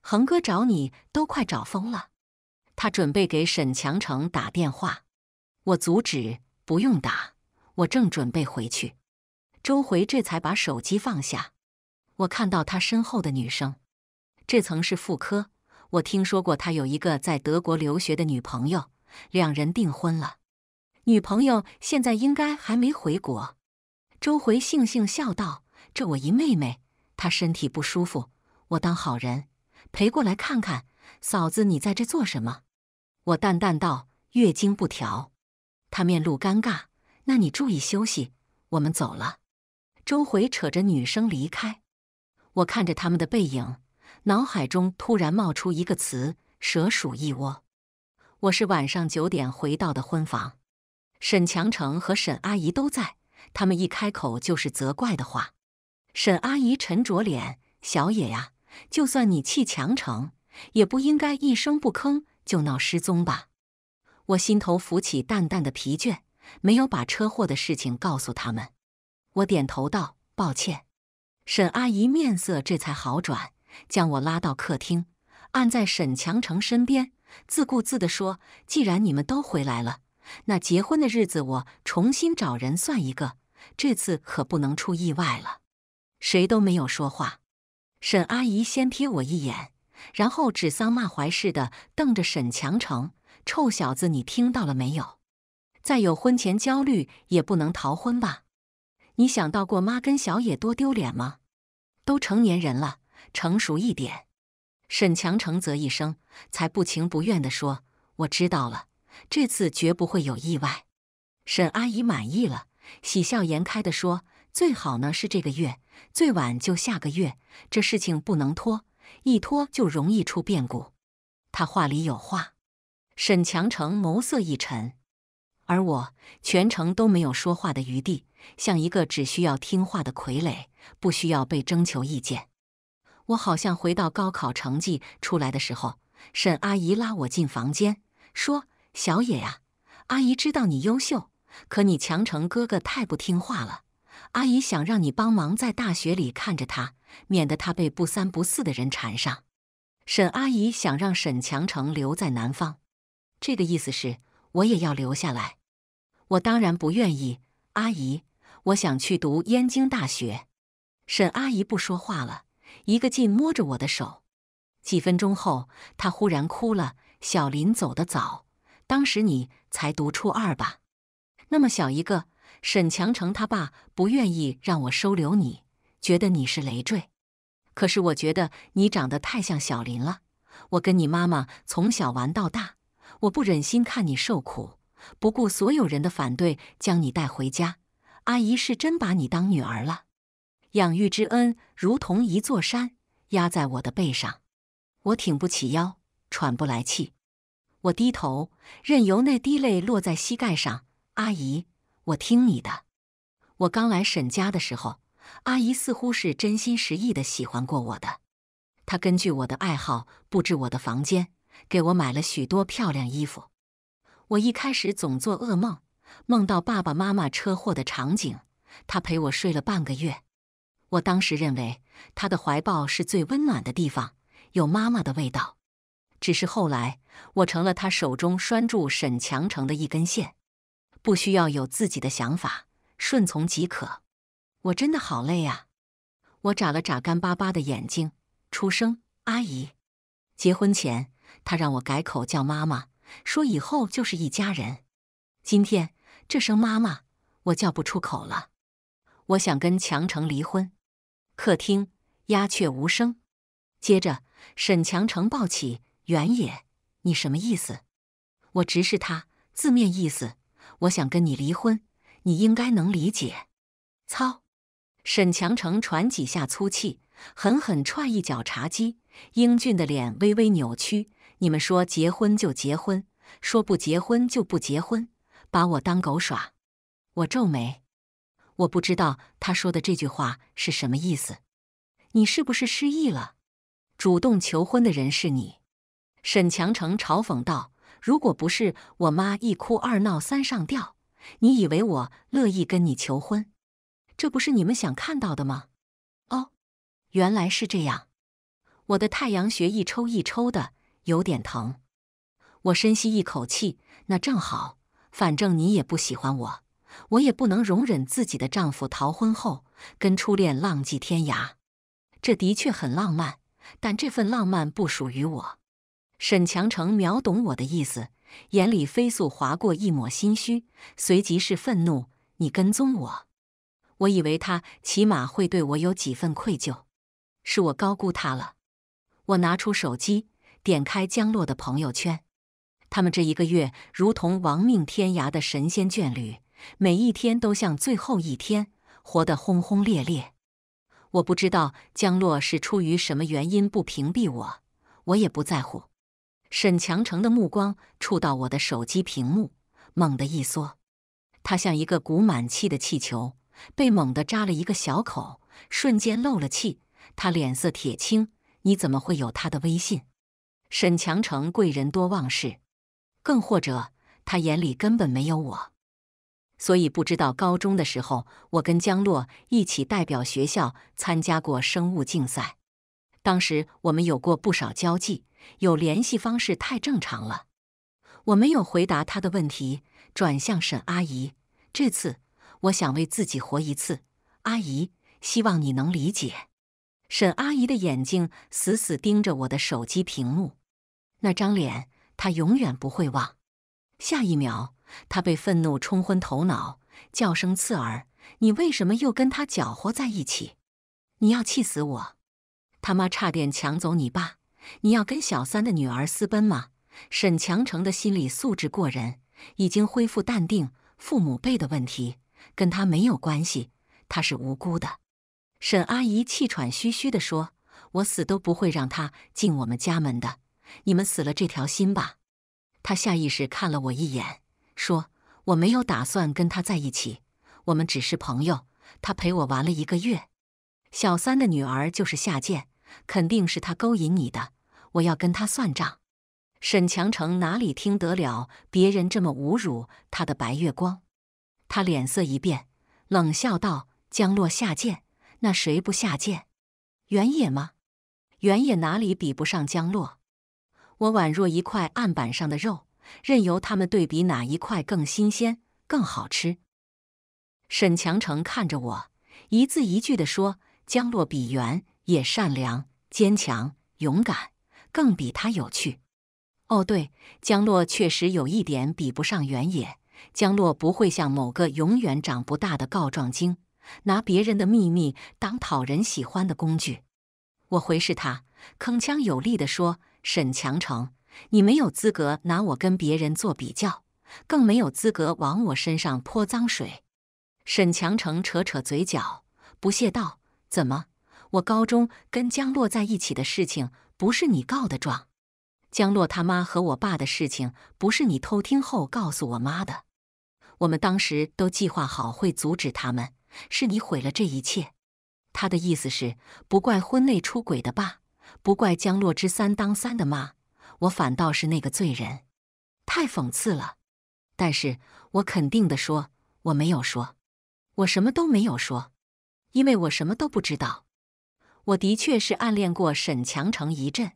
恒哥找你都快找疯了，他准备给沈强成打电话。”我阻止：“不用打，我正准备回去。”周回这才把手机放下。我看到他身后的女生，这层是妇科。我听说过他有一个在德国留学的女朋友，两人订婚了。女朋友现在应该还没回国。周回悻悻笑道：“这我一妹妹，她身体不舒服，我当好人陪过来看看。”嫂子，你在这做什么？我淡淡道：“月经不调。”他面露尴尬：“那你注意休息。”我们走了。周回扯着女生离开。我看着他们的背影。脑海中突然冒出一个词“蛇鼠一窝”。我是晚上九点回到的婚房，沈强成和沈阿姨都在。他们一开口就是责怪的话。沈阿姨沉着脸：“小野呀，就算你气强成，也不应该一声不吭就闹失踪吧？”我心头浮起淡淡的疲倦，没有把车祸的事情告诉他们。我点头道：“抱歉。”沈阿姨面色这才好转。将我拉到客厅，按在沈强成身边，自顾自地说：“既然你们都回来了，那结婚的日子我重新找人算一个，这次可不能出意外了。”谁都没有说话。沈阿姨先瞥我一眼，然后指桑骂槐似的瞪着沈强成：“臭小子，你听到了没有？再有婚前焦虑也不能逃婚吧？你想到过妈跟小野多丢脸吗？都成年人了。”成熟一点，沈强成则一声，才不情不愿地说：“我知道了，这次绝不会有意外。”沈阿姨满意了，喜笑颜开地说：“最好呢是这个月，最晚就下个月。这事情不能拖，一拖就容易出变故。”他话里有话。沈强成眸色一沉，而我全程都没有说话的余地，像一个只需要听话的傀儡，不需要被征求意见。我好像回到高考成绩出来的时候，沈阿姨拉我进房间，说：“小野呀，阿姨知道你优秀，可你强成哥哥太不听话了。阿姨想让你帮忙在大学里看着他，免得他被不三不四的人缠上。”沈阿姨想让沈强成留在南方，这个意思是我也要留下来。我当然不愿意，阿姨，我想去读燕京大学。沈阿姨不说话了。一个劲摸着我的手，几分钟后，他忽然哭了。小林走得早，当时你才读初二吧？那么小一个，沈强成他爸不愿意让我收留你，觉得你是累赘。可是我觉得你长得太像小林了，我跟你妈妈从小玩到大，我不忍心看你受苦，不顾所有人的反对，将你带回家。阿姨是真把你当女儿了。养育之恩如同一座山压在我的背上，我挺不起腰，喘不来气。我低头，任由那滴泪落在膝盖上。阿姨，我听你的。我刚来沈家的时候，阿姨似乎是真心实意的喜欢过我的。她根据我的爱好布置我的房间，给我买了许多漂亮衣服。我一开始总做噩梦，梦到爸爸妈妈车祸的场景。她陪我睡了半个月。我当时认为他的怀抱是最温暖的地方，有妈妈的味道。只是后来，我成了他手中拴住沈强成的一根线，不需要有自己的想法，顺从即可。我真的好累啊！我眨了眨干巴巴的眼睛，出声：“阿姨，结婚前他让我改口叫妈妈，说以后就是一家人。今天这声妈妈，我叫不出口了。我想跟强成离婚。”客厅鸦雀无声。接着，沈强成抱起：“原野，你什么意思？”我直视他，字面意思，我想跟你离婚，你应该能理解。操！沈强成喘几下粗气，狠狠踹一脚茶几，英俊的脸微微扭曲。你们说结婚就结婚，说不结婚就不结婚，把我当狗耍？我皱眉。我不知道他说的这句话是什么意思。你是不是失忆了？主动求婚的人是你。沈强成嘲讽道：“如果不是我妈一哭二闹三上吊，你以为我乐意跟你求婚？这不是你们想看到的吗？”哦，原来是这样。我的太阳穴一抽一抽的，有点疼。我深吸一口气，那正好，反正你也不喜欢我。我也不能容忍自己的丈夫逃婚后跟初恋浪迹天涯，这的确很浪漫，但这份浪漫不属于我。沈强成秒懂我的意思，眼里飞速划过一抹心虚，随即是愤怒。你跟踪我？我以为他起码会对我有几分愧疚，是我高估他了。我拿出手机，点开江洛的朋友圈，他们这一个月如同亡命天涯的神仙眷侣。每一天都像最后一天，活得轰轰烈烈。我不知道江洛是出于什么原因不屏蔽我，我也不在乎。沈强成的目光触到我的手机屏幕，猛地一缩。他像一个鼓满气的气球，被猛地扎了一个小口，瞬间漏了气。他脸色铁青：“你怎么会有他的微信？”沈强成贵人多忘事，更或者他眼里根本没有我。所以不知道高中的时候，我跟江洛一起代表学校参加过生物竞赛。当时我们有过不少交际，有联系方式太正常了。我没有回答他的问题，转向沈阿姨。这次我想为自己活一次，阿姨，希望你能理解。沈阿姨的眼睛死死盯着我的手机屏幕，那张脸她永远不会忘。下一秒。他被愤怒冲昏头脑，叫声刺耳。你为什么又跟他搅和在一起？你要气死我！他妈差点抢走你爸！你要跟小三的女儿私奔吗？沈强成的心理素质过人，已经恢复淡定。父母辈的问题跟他没有关系，他是无辜的。沈阿姨气喘吁吁地说：“我死都不会让他进我们家门的。你们死了这条心吧。”他下意识看了我一眼。说我没有打算跟他在一起，我们只是朋友。他陪我玩了一个月。小三的女儿就是下贱，肯定是他勾引你的。我要跟他算账。沈强成哪里听得了别人这么侮辱他的白月光？他脸色一变，冷笑道：“江洛下贱，那谁不下贱？原野吗？原野哪里比不上江洛？我宛若一块案板上的肉。”任由他们对比哪一块更新鲜、更好吃。沈强成看着我，一字一句地说：“江洛比原野善良、坚强、勇敢，更比他有趣。哦，对，江洛确实有一点比不上原野。江洛不会像某个永远长不大的告状精，拿别人的秘密当讨人喜欢的工具。”我回视他，铿锵有力的说：“沈强成。”你没有资格拿我跟别人做比较，更没有资格往我身上泼脏水。沈强成扯扯嘴角，不屑道：“怎么，我高中跟江洛在一起的事情不是你告的状？江洛他妈和我爸的事情不是你偷听后告诉我妈的？我们当时都计划好会阻止他们，是你毁了这一切。”他的意思是不怪婚内出轨的爸，不怪江洛之三当三的妈。我反倒是那个罪人，太讽刺了。但是我肯定的说，我没有说，我什么都没有说，因为我什么都不知道。我的确是暗恋过沈强成一阵，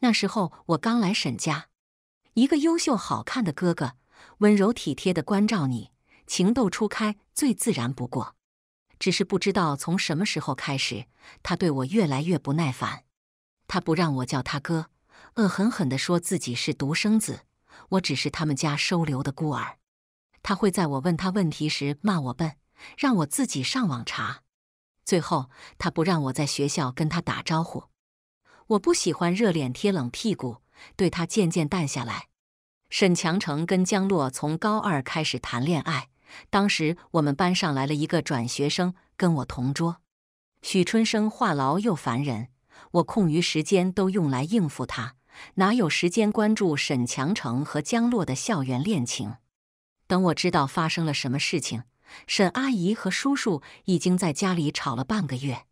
那时候我刚来沈家，一个优秀好看的哥哥，温柔体贴的关照你，情窦初开最自然不过。只是不知道从什么时候开始，他对我越来越不耐烦，他不让我叫他哥。恶狠狠地说自己是独生子，我只是他们家收留的孤儿。他会在我问他问题时骂我笨，让我自己上网查。最后他不让我在学校跟他打招呼。我不喜欢热脸贴冷屁股，对他渐渐淡下来。沈强成跟江洛从高二开始谈恋爱。当时我们班上来了一个转学生，跟我同桌，许春生话痨又烦人，我空余时间都用来应付他。哪有时间关注沈强成和江洛的校园恋情？等我知道发生了什么事情，沈阿姨和叔叔已经在家里吵了半个月。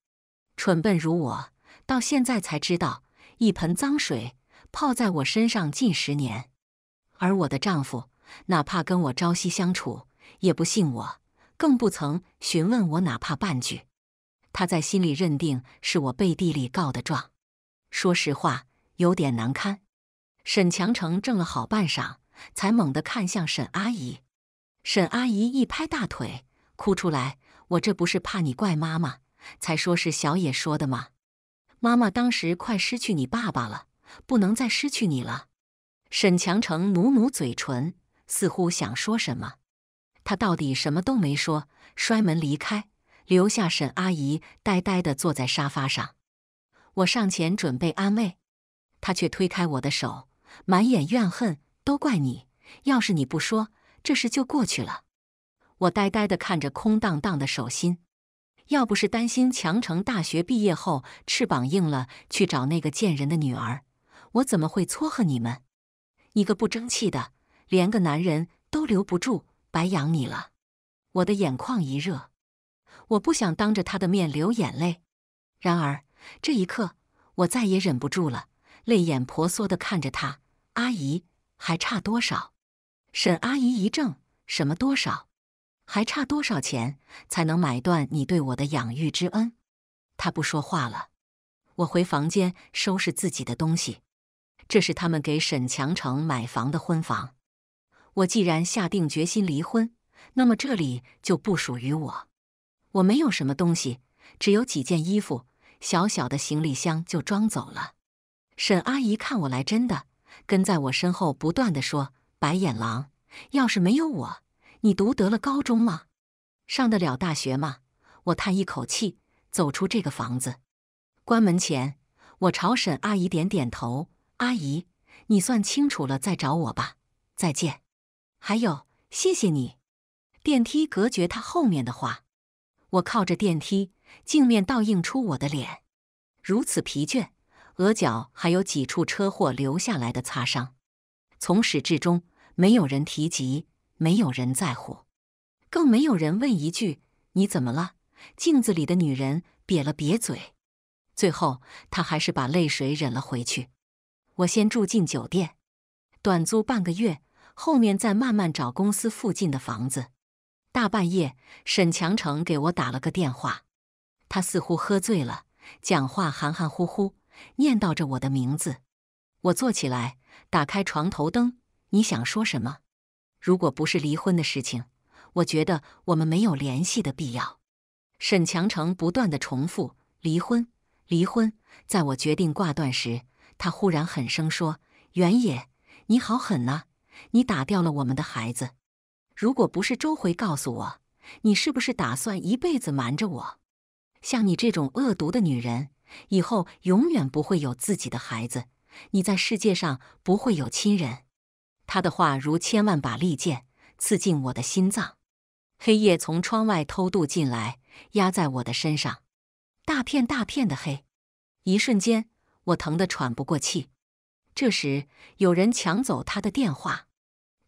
蠢笨如我，到现在才知道一盆脏水泡在我身上近十年。而我的丈夫，哪怕跟我朝夕相处，也不信我，更不曾询问我哪怕半句。他在心里认定是我背地里告的状。说实话。有点难堪，沈强成怔了好半晌，才猛地看向沈阿姨。沈阿姨一拍大腿，哭出来：“我这不是怕你怪妈妈，才说是小野说的吗？妈妈当时快失去你爸爸了，不能再失去你了。”沈强成努努嘴唇，似乎想说什么，他到底什么都没说，摔门离开，留下沈阿姨呆呆地坐在沙发上。我上前准备安慰。他却推开我的手，满眼怨恨：“都怪你！要是你不说，这事就过去了。”我呆呆的看着空荡荡的手心。要不是担心强成大学毕业后翅膀硬了去找那个贱人的女儿，我怎么会撮合你们？你个不争气的，连个男人都留不住，白养你了。我的眼眶一热，我不想当着他的面流眼泪。然而，这一刻我再也忍不住了。泪眼婆娑的看着他，阿姨还差多少？沈阿姨一怔：“什么多少？还差多少钱才能买断你对我的养育之恩？”她不说话了。我回房间收拾自己的东西。这是他们给沈强成买房的婚房。我既然下定决心离婚，那么这里就不属于我。我没有什么东西，只有几件衣服，小小的行李箱就装走了。沈阿姨看我来真的，跟在我身后不断的说：“白眼狼，要是没有我，你读得了高中吗？上得了大学吗？”我叹一口气，走出这个房子。关门前，我朝沈阿姨点点头：“阿姨，你算清楚了再找我吧。再见。还有，谢谢你。”电梯隔绝她后面的话。我靠着电梯镜面，倒映出我的脸，如此疲倦。额角还有几处车祸留下来的擦伤，从始至终没有人提及，没有人在乎，更没有人问一句“你怎么了”。镜子里的女人瘪了瘪嘴，最后她还是把泪水忍了回去。我先住进酒店，短租半个月，后面再慢慢找公司附近的房子。大半夜，沈强成给我打了个电话，他似乎喝醉了，讲话含含糊糊。念叨着我的名字，我坐起来，打开床头灯。你想说什么？如果不是离婚的事情，我觉得我们没有联系的必要。沈强成不断的重复离婚，离婚。在我决定挂断时，他忽然狠声说：“袁野，你好狠呐！你打掉了我们的孩子。如果不是周回告诉我，你是不是打算一辈子瞒着我？像你这种恶毒的女人。”以后永远不会有自己的孩子，你在世界上不会有亲人。他的话如千万把利剑刺进我的心脏。黑夜从窗外偷渡进来，压在我的身上，大片大片的黑。一瞬间，我疼得喘不过气。这时，有人抢走他的电话。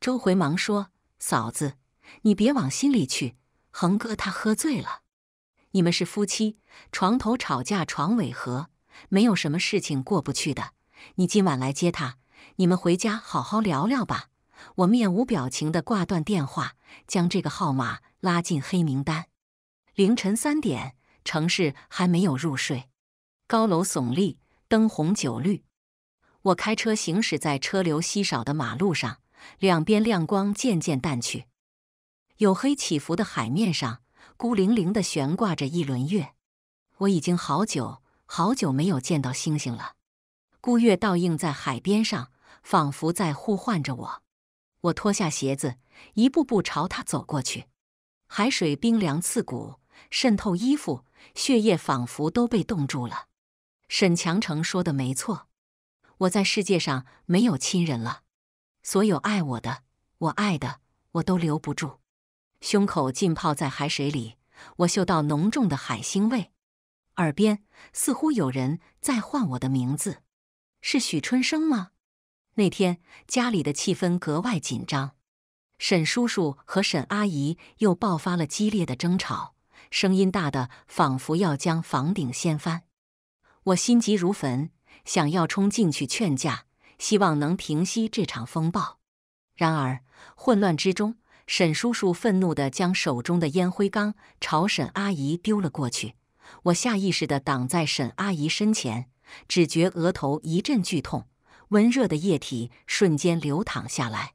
周回忙说：“嫂子，你别往心里去，恒哥他喝醉了。”你们是夫妻，床头吵架床尾和，没有什么事情过不去的。你今晚来接他，你们回家好好聊聊吧。我面无表情地挂断电话，将这个号码拉进黑名单。凌晨三点，城市还没有入睡，高楼耸立，灯红酒绿。我开车行驶在车流稀少的马路上，两边亮光渐渐淡去，黝黑起伏的海面上。孤零零的悬挂着一轮月，我已经好久好久没有见到星星了。孤月倒映在海边上，仿佛在呼唤着我。我脱下鞋子，一步步朝他走过去。海水冰凉刺骨，渗透衣服，血液仿佛都被冻住了。沈强成说的没错，我在世界上没有亲人了，所有爱我的、我爱的，我都留不住。胸口浸泡在海水里，我嗅到浓重的海腥味，耳边似乎有人在唤我的名字，是许春生吗？那天家里的气氛格外紧张，沈叔叔和沈阿姨又爆发了激烈的争吵，声音大的仿佛要将房顶掀翻。我心急如焚，想要冲进去劝架，希望能平息这场风暴。然而混乱之中。沈叔叔愤怒地将手中的烟灰缸朝沈阿姨丢了过去，我下意识地挡在沈阿姨身前，只觉额头一阵剧痛，温热的液体瞬间流淌下来，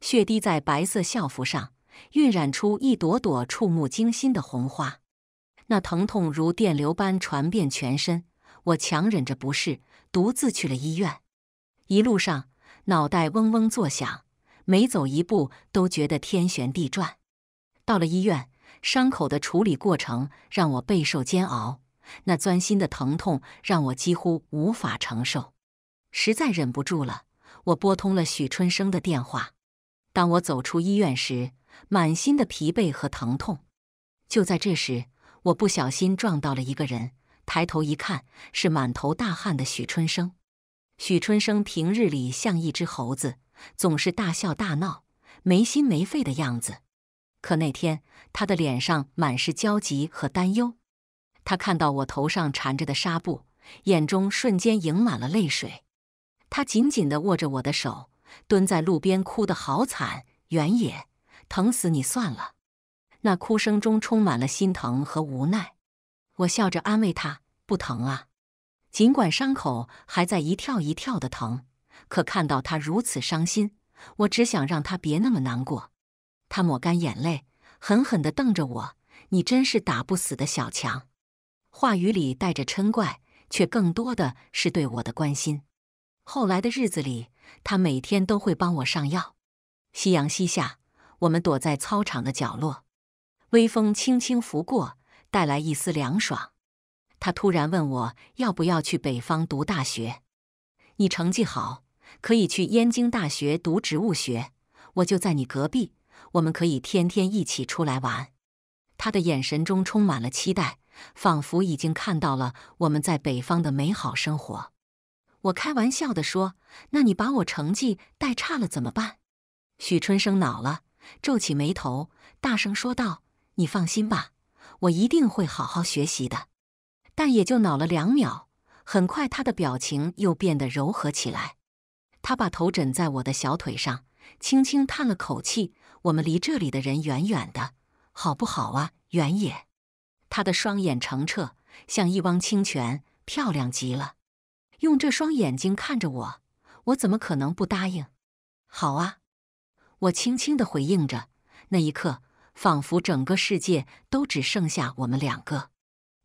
血滴在白色校服上，晕染出一朵朵触目惊心的红花。那疼痛如电流般传遍全身，我强忍着不适，独自去了医院。一路上，脑袋嗡嗡作响。每走一步都觉得天旋地转，到了医院，伤口的处理过程让我备受煎熬，那钻心的疼痛让我几乎无法承受，实在忍不住了，我拨通了许春生的电话。当我走出医院时，满心的疲惫和疼痛。就在这时，我不小心撞到了一个人，抬头一看，是满头大汗的许春生。许春生平日里像一只猴子。总是大笑大闹，没心没肺的样子。可那天，他的脸上满是焦急和担忧。他看到我头上缠着的纱布，眼中瞬间盈满了泪水。他紧紧地握着我的手，蹲在路边哭得好惨。原野，疼死你算了。那哭声中充满了心疼和无奈。我笑着安慰他：“不疼啊，尽管伤口还在一跳一跳的疼。”可看到他如此伤心，我只想让他别那么难过。他抹干眼泪，狠狠地瞪着我：“你真是打不死的小强。”话语里带着嗔怪，却更多的是对我的关心。后来的日子里，他每天都会帮我上药。夕阳西下，我们躲在操场的角落，微风轻轻拂过，带来一丝凉爽。他突然问我：“要不要去北方读大学？”你成绩好。可以去燕京大学读植物学，我就在你隔壁，我们可以天天一起出来玩。他的眼神中充满了期待，仿佛已经看到了我们在北方的美好生活。我开玩笑的说：“那你把我成绩带差了怎么办？”许春生恼了，皱起眉头，大声说道：“你放心吧，我一定会好好学习的。”但也就恼了两秒，很快他的表情又变得柔和起来。他把头枕在我的小腿上，轻轻叹了口气。我们离这里的人远远的，好不好啊，原野？他的双眼澄澈，像一汪清泉，漂亮极了。用这双眼睛看着我，我怎么可能不答应？好啊，我轻轻的回应着。那一刻，仿佛整个世界都只剩下我们两个。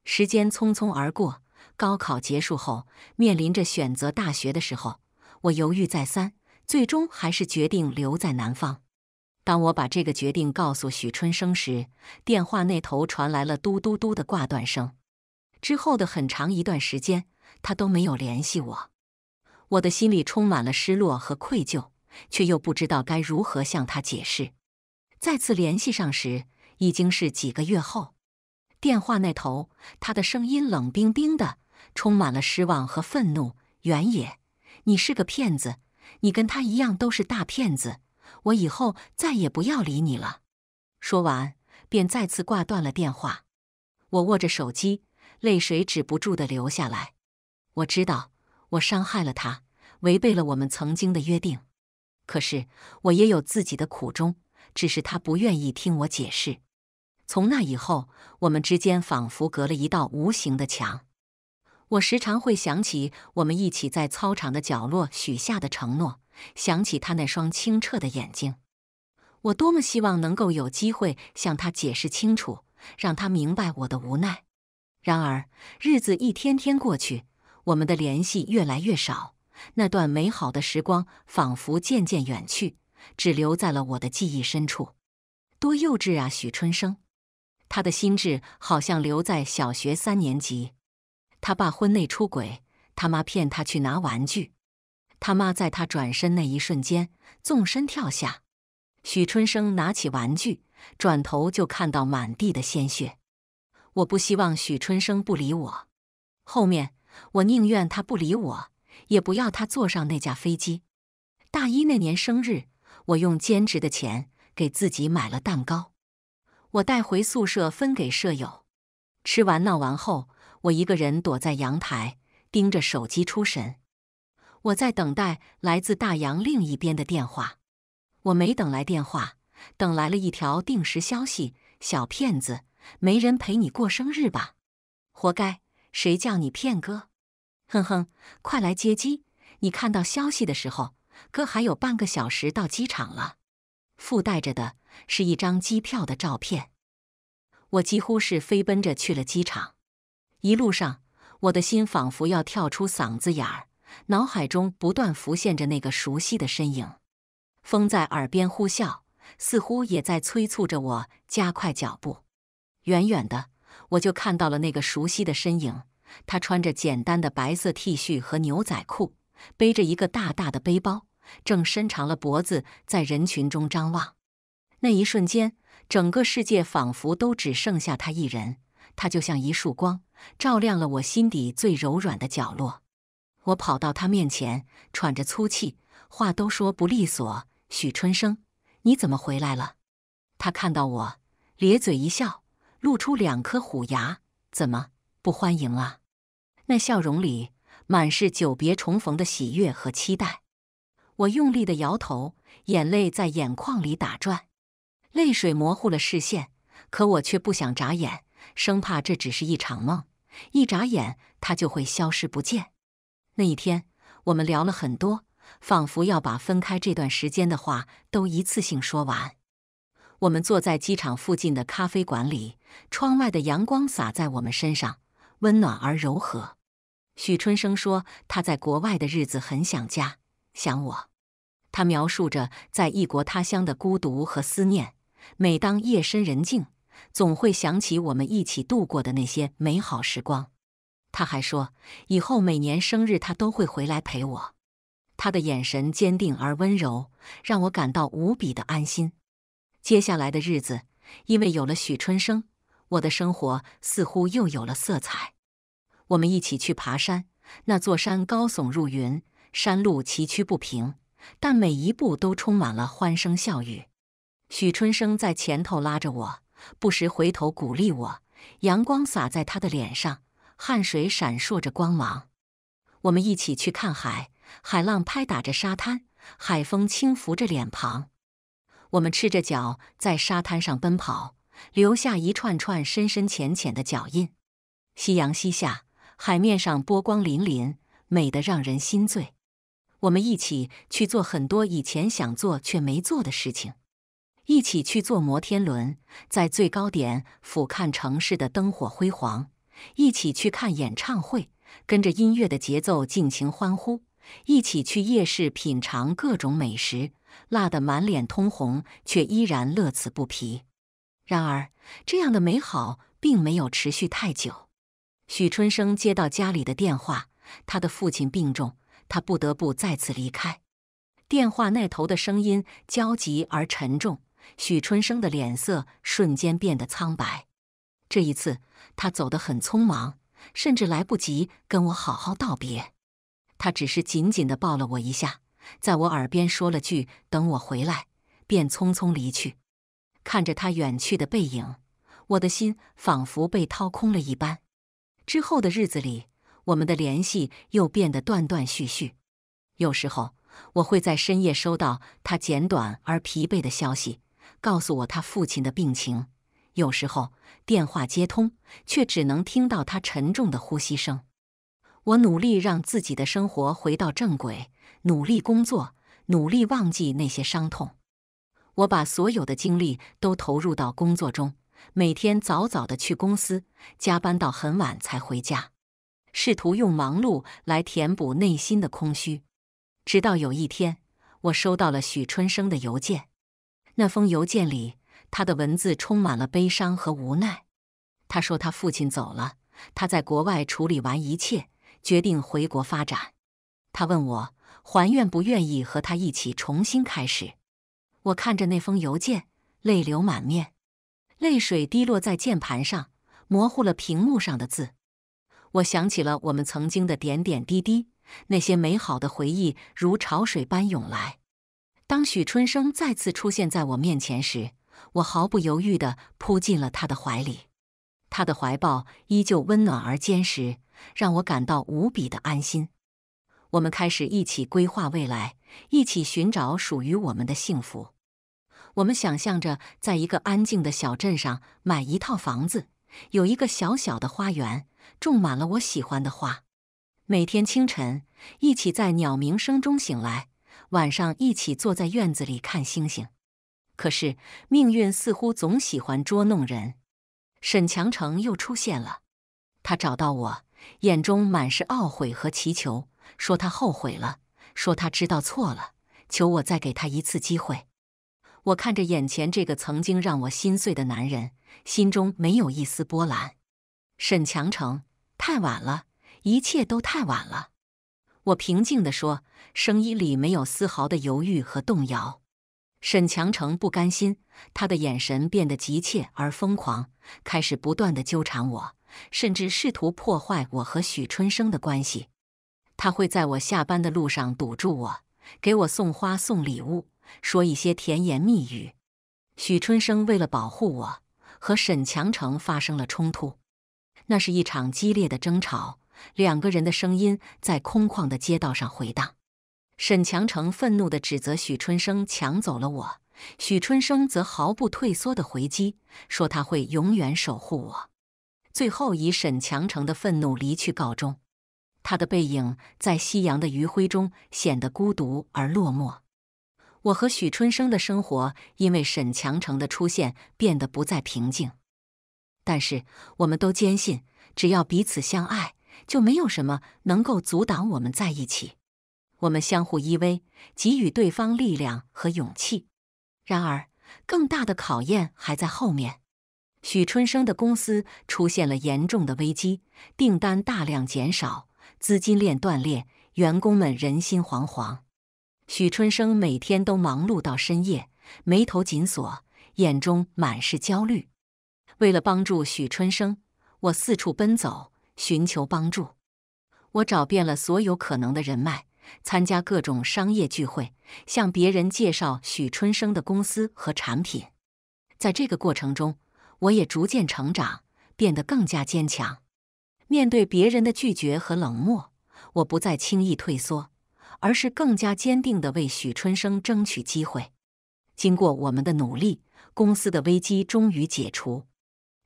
时间匆匆而过，高考结束后，面临着选择大学的时候。我犹豫再三，最终还是决定留在南方。当我把这个决定告诉许春生时，电话那头传来了嘟嘟嘟的挂断声。之后的很长一段时间，他都没有联系我。我的心里充满了失落和愧疚，却又不知道该如何向他解释。再次联系上时，已经是几个月后。电话那头，他的声音冷冰冰的，充满了失望和愤怒：“原野。”你是个骗子，你跟他一样都是大骗子，我以后再也不要理你了。说完，便再次挂断了电话。我握着手机，泪水止不住的流下来。我知道我伤害了他，违背了我们曾经的约定。可是我也有自己的苦衷，只是他不愿意听我解释。从那以后，我们之间仿佛隔了一道无形的墙。我时常会想起我们一起在操场的角落许下的承诺，想起他那双清澈的眼睛。我多么希望能够有机会向他解释清楚，让他明白我的无奈。然而，日子一天天过去，我们的联系越来越少，那段美好的时光仿佛渐渐远去，只留在了我的记忆深处。多幼稚啊，许春生！他的心智好像留在小学三年级。他爸婚内出轨，他妈骗他去拿玩具，他妈在他转身那一瞬间纵身跳下。许春生拿起玩具，转头就看到满地的鲜血。我不希望许春生不理我，后面我宁愿他不理我，也不要他坐上那架飞机。大一那年生日，我用兼职的钱给自己买了蛋糕，我带回宿舍分给舍友，吃完闹完后。我一个人躲在阳台，盯着手机出神。我在等待来自大洋另一边的电话，我没等来电话，等来了一条定时消息：“小骗子，没人陪你过生日吧？活该，谁叫你骗哥？”哼哼，快来接机！你看到消息的时候，哥还有半个小时到机场了。附带着的是一张机票的照片。我几乎是飞奔着去了机场。一路上，我的心仿佛要跳出嗓子眼儿，脑海中不断浮现着那个熟悉的身影。风在耳边呼啸，似乎也在催促着我加快脚步。远远的，我就看到了那个熟悉的身影，他穿着简单的白色 T 恤和牛仔裤，背着一个大大的背包，正伸长了脖子在人群中张望。那一瞬间，整个世界仿佛都只剩下他一人。他就像一束光，照亮了我心底最柔软的角落。我跑到他面前，喘着粗气，话都说不利索。许春生，你怎么回来了？他看到我，咧嘴一笑，露出两颗虎牙。怎么不欢迎啊？那笑容里满是久别重逢的喜悦和期待。我用力的摇头，眼泪在眼眶里打转，泪水模糊了视线，可我却不想眨眼。生怕这只是一场梦，一眨眼他就会消失不见。那一天，我们聊了很多，仿佛要把分开这段时间的话都一次性说完。我们坐在机场附近的咖啡馆里，窗外的阳光洒在我们身上，温暖而柔和。许春生说他在国外的日子很想家，想我。他描述着在异国他乡的孤独和思念，每当夜深人静。总会想起我们一起度过的那些美好时光。他还说，以后每年生日他都会回来陪我。他的眼神坚定而温柔，让我感到无比的安心。接下来的日子，因为有了许春生，我的生活似乎又有了色彩。我们一起去爬山，那座山高耸入云，山路崎岖不平，但每一步都充满了欢声笑语。许春生在前头拉着我。不时回头鼓励我，阳光洒在他的脸上，汗水闪烁着光芒。我们一起去看海，海浪拍打着沙滩，海风轻拂着脸庞。我们赤着脚在沙滩上奔跑，留下一串串深深浅浅的脚印。夕阳西下，海面上波光粼粼，美得让人心醉。我们一起去做很多以前想做却没做的事情。一起去坐摩天轮，在最高点俯瞰城市的灯火辉煌；一起去看演唱会，跟着音乐的节奏尽情欢呼；一起去夜市品尝各种美食，辣得满脸通红却依然乐此不疲。然而，这样的美好并没有持续太久。许春生接到家里的电话，他的父亲病重，他不得不再次离开。电话那头的声音焦急而沉重。许春生的脸色瞬间变得苍白。这一次，他走得很匆忙，甚至来不及跟我好好道别。他只是紧紧地抱了我一下，在我耳边说了句“等我回来”，便匆匆离去。看着他远去的背影，我的心仿佛被掏空了一般。之后的日子里，我们的联系又变得断断续续。有时候，我会在深夜收到他简短而疲惫的消息。告诉我他父亲的病情。有时候电话接通，却只能听到他沉重的呼吸声。我努力让自己的生活回到正轨，努力工作，努力忘记那些伤痛。我把所有的精力都投入到工作中，每天早早的去公司，加班到很晚才回家，试图用忙碌来填补内心的空虚。直到有一天，我收到了许春生的邮件。那封邮件里，他的文字充满了悲伤和无奈。他说他父亲走了，他在国外处理完一切，决定回国发展。他问我还愿不愿意和他一起重新开始。我看着那封邮件，泪流满面，泪水滴落在键盘上，模糊了屏幕上的字。我想起了我们曾经的点点滴滴，那些美好的回忆如潮水般涌来。当许春生再次出现在我面前时，我毫不犹豫地扑进了他的怀里。他的怀抱依旧温暖而坚实，让我感到无比的安心。我们开始一起规划未来，一起寻找属于我们的幸福。我们想象着，在一个安静的小镇上买一套房子，有一个小小的花园，种满了我喜欢的花。每天清晨，一起在鸟鸣声中醒来。晚上一起坐在院子里看星星，可是命运似乎总喜欢捉弄人。沈强成又出现了，他找到我，眼中满是懊悔和祈求，说他后悔了，说他知道错了，求我再给他一次机会。我看着眼前这个曾经让我心碎的男人，心中没有一丝波澜。沈强成，太晚了，一切都太晚了。我平静地说，声音里没有丝毫的犹豫和动摇。沈强成不甘心，他的眼神变得急切而疯狂，开始不断的纠缠我，甚至试图破坏我和许春生的关系。他会在我下班的路上堵住我，给我送花送礼物，说一些甜言蜜语。许春生为了保护我，和沈强成发生了冲突，那是一场激烈的争吵。两个人的声音在空旷的街道上回荡。沈强成愤怒的指责许春生抢走了我，许春生则毫不退缩的回击，说他会永远守护我。最后以沈强成的愤怒离去告终，他的背影在夕阳的余晖中显得孤独而落寞。我和许春生的生活因为沈强成的出现变得不再平静，但是我们都坚信，只要彼此相爱。就没有什么能够阻挡我们在一起。我们相互依偎，给予对方力量和勇气。然而，更大的考验还在后面。许春生的公司出现了严重的危机，订单大量减少，资金链断裂，员工们人心惶惶。许春生每天都忙碌到深夜，眉头紧锁，眼中满是焦虑。为了帮助许春生，我四处奔走。寻求帮助，我找遍了所有可能的人脉，参加各种商业聚会，向别人介绍许春生的公司和产品。在这个过程中，我也逐渐成长，变得更加坚强。面对别人的拒绝和冷漠，我不再轻易退缩，而是更加坚定地为许春生争取机会。经过我们的努力，公司的危机终于解除，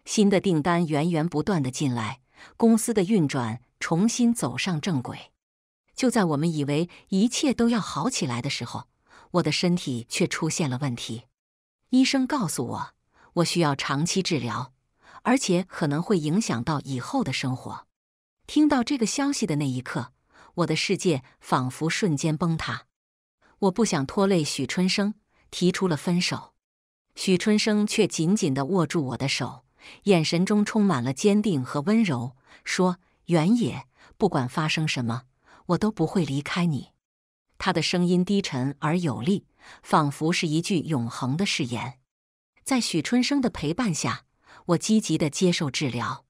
新的订单源源不断地进来。公司的运转重新走上正轨。就在我们以为一切都要好起来的时候，我的身体却出现了问题。医生告诉我，我需要长期治疗，而且可能会影响到以后的生活。听到这个消息的那一刻，我的世界仿佛瞬间崩塌。我不想拖累许春生，提出了分手。许春生却紧紧的握住我的手。眼神中充满了坚定和温柔，说：“原野，不管发生什么，我都不会离开你。”他的声音低沉而有力，仿佛是一句永恒的誓言。在许春生的陪伴下，我积极地接受治疗。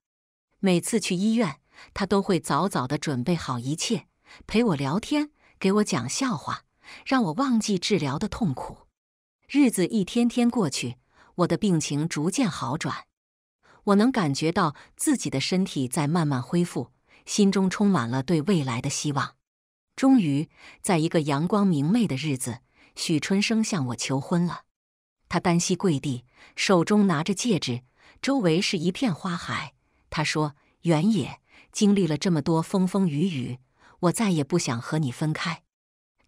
每次去医院，他都会早早地准备好一切，陪我聊天，给我讲笑话，让我忘记治疗的痛苦。日子一天天过去，我的病情逐渐好转。我能感觉到自己的身体在慢慢恢复，心中充满了对未来的希望。终于，在一个阳光明媚的日子，许春生向我求婚了。他单膝跪地，手中拿着戒指，周围是一片花海。他说：“原野，经历了这么多风风雨雨，我再也不想和你分开。”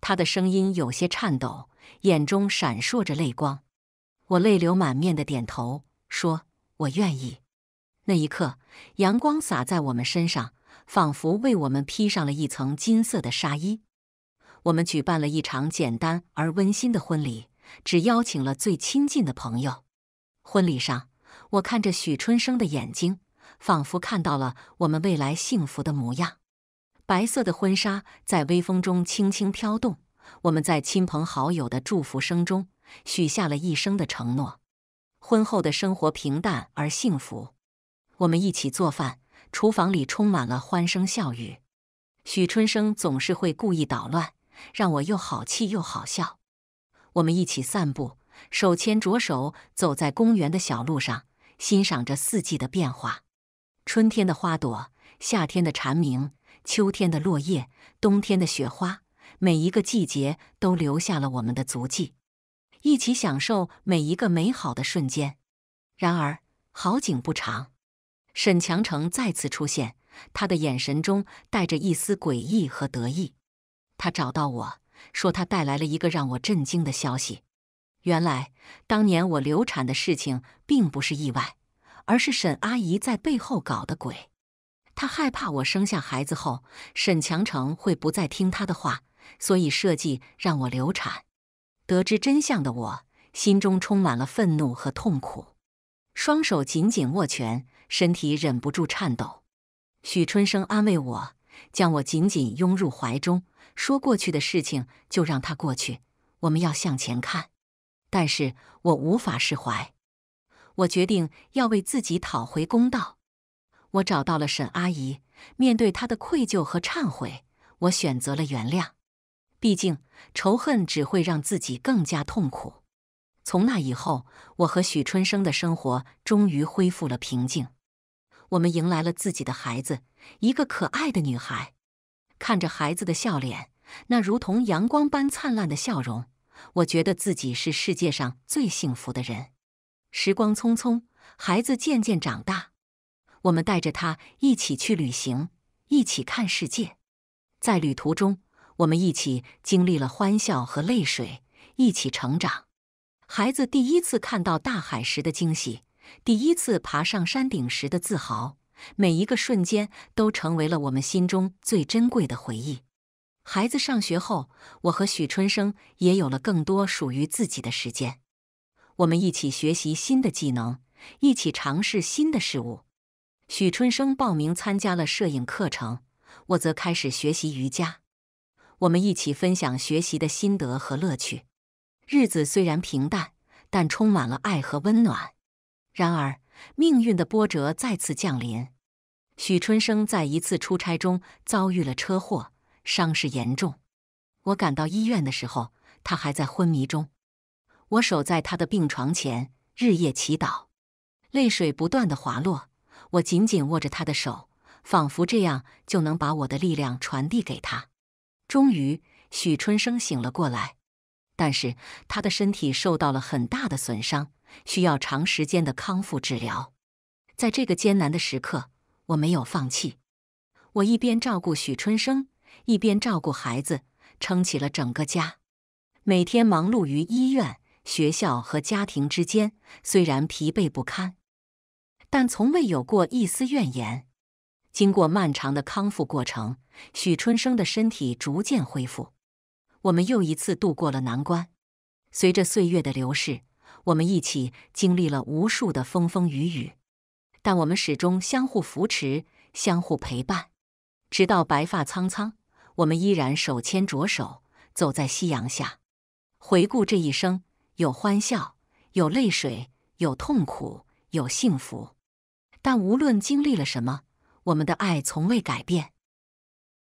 他的声音有些颤抖，眼中闪烁着泪光。我泪流满面的点头说。我愿意。那一刻，阳光洒在我们身上，仿佛为我们披上了一层金色的纱衣。我们举办了一场简单而温馨的婚礼，只邀请了最亲近的朋友。婚礼上，我看着许春生的眼睛，仿佛看到了我们未来幸福的模样。白色的婚纱在微风中轻轻飘动，我们在亲朋好友的祝福声中，许下了一生的承诺。婚后的生活平淡而幸福，我们一起做饭，厨房里充满了欢声笑语。许春生总是会故意捣乱，让我又好气又好笑。我们一起散步，手牵着手走在公园的小路上，欣赏着四季的变化：春天的花朵，夏天的蝉鸣，秋天的落叶，冬天的雪花。每一个季节都留下了我们的足迹。一起享受每一个美好的瞬间。然而，好景不长，沈强成再次出现，他的眼神中带着一丝诡异和得意。他找到我说：“他带来了一个让我震惊的消息。原来，当年我流产的事情并不是意外，而是沈阿姨在背后搞的鬼。她害怕我生下孩子后，沈强成会不再听她的话，所以设计让我流产。”得知真相的我，心中充满了愤怒和痛苦，双手紧紧握拳，身体忍不住颤抖。许春生安慰我，将我紧紧拥入怀中，说：“过去的事情就让它过去，我们要向前看。”但是我无法释怀，我决定要为自己讨回公道。我找到了沈阿姨，面对她的愧疚和忏悔，我选择了原谅。毕竟，仇恨只会让自己更加痛苦。从那以后，我和许春生的生活终于恢复了平静。我们迎来了自己的孩子，一个可爱的女孩。看着孩子的笑脸，那如同阳光般灿烂的笑容，我觉得自己是世界上最幸福的人。时光匆匆，孩子渐渐长大，我们带着他一起去旅行，一起看世界。在旅途中，我们一起经历了欢笑和泪水，一起成长。孩子第一次看到大海时的惊喜，第一次爬上山顶时的自豪，每一个瞬间都成为了我们心中最珍贵的回忆。孩子上学后，我和许春生也有了更多属于自己的时间。我们一起学习新的技能，一起尝试新的事物。许春生报名参加了摄影课程，我则开始学习瑜伽。我们一起分享学习的心得和乐趣，日子虽然平淡，但充满了爱和温暖。然而，命运的波折再次降临。许春生在一次出差中遭遇了车祸，伤势严重。我赶到医院的时候，他还在昏迷中。我守在他的病床前，日夜祈祷，泪水不断的滑落。我紧紧握着他的手，仿佛这样就能把我的力量传递给他。终于，许春生醒了过来，但是他的身体受到了很大的损伤，需要长时间的康复治疗。在这个艰难的时刻，我没有放弃，我一边照顾许春生，一边照顾孩子，撑起了整个家。每天忙碌于医院、学校和家庭之间，虽然疲惫不堪，但从未有过一丝怨言。经过漫长的康复过程，许春生的身体逐渐恢复。我们又一次度过了难关。随着岁月的流逝，我们一起经历了无数的风风雨雨，但我们始终相互扶持，相互陪伴，直到白发苍苍。我们依然手牵着手，走在夕阳下。回顾这一生，有欢笑，有泪水，有痛苦，有幸福。但无论经历了什么。我们的爱从未改变。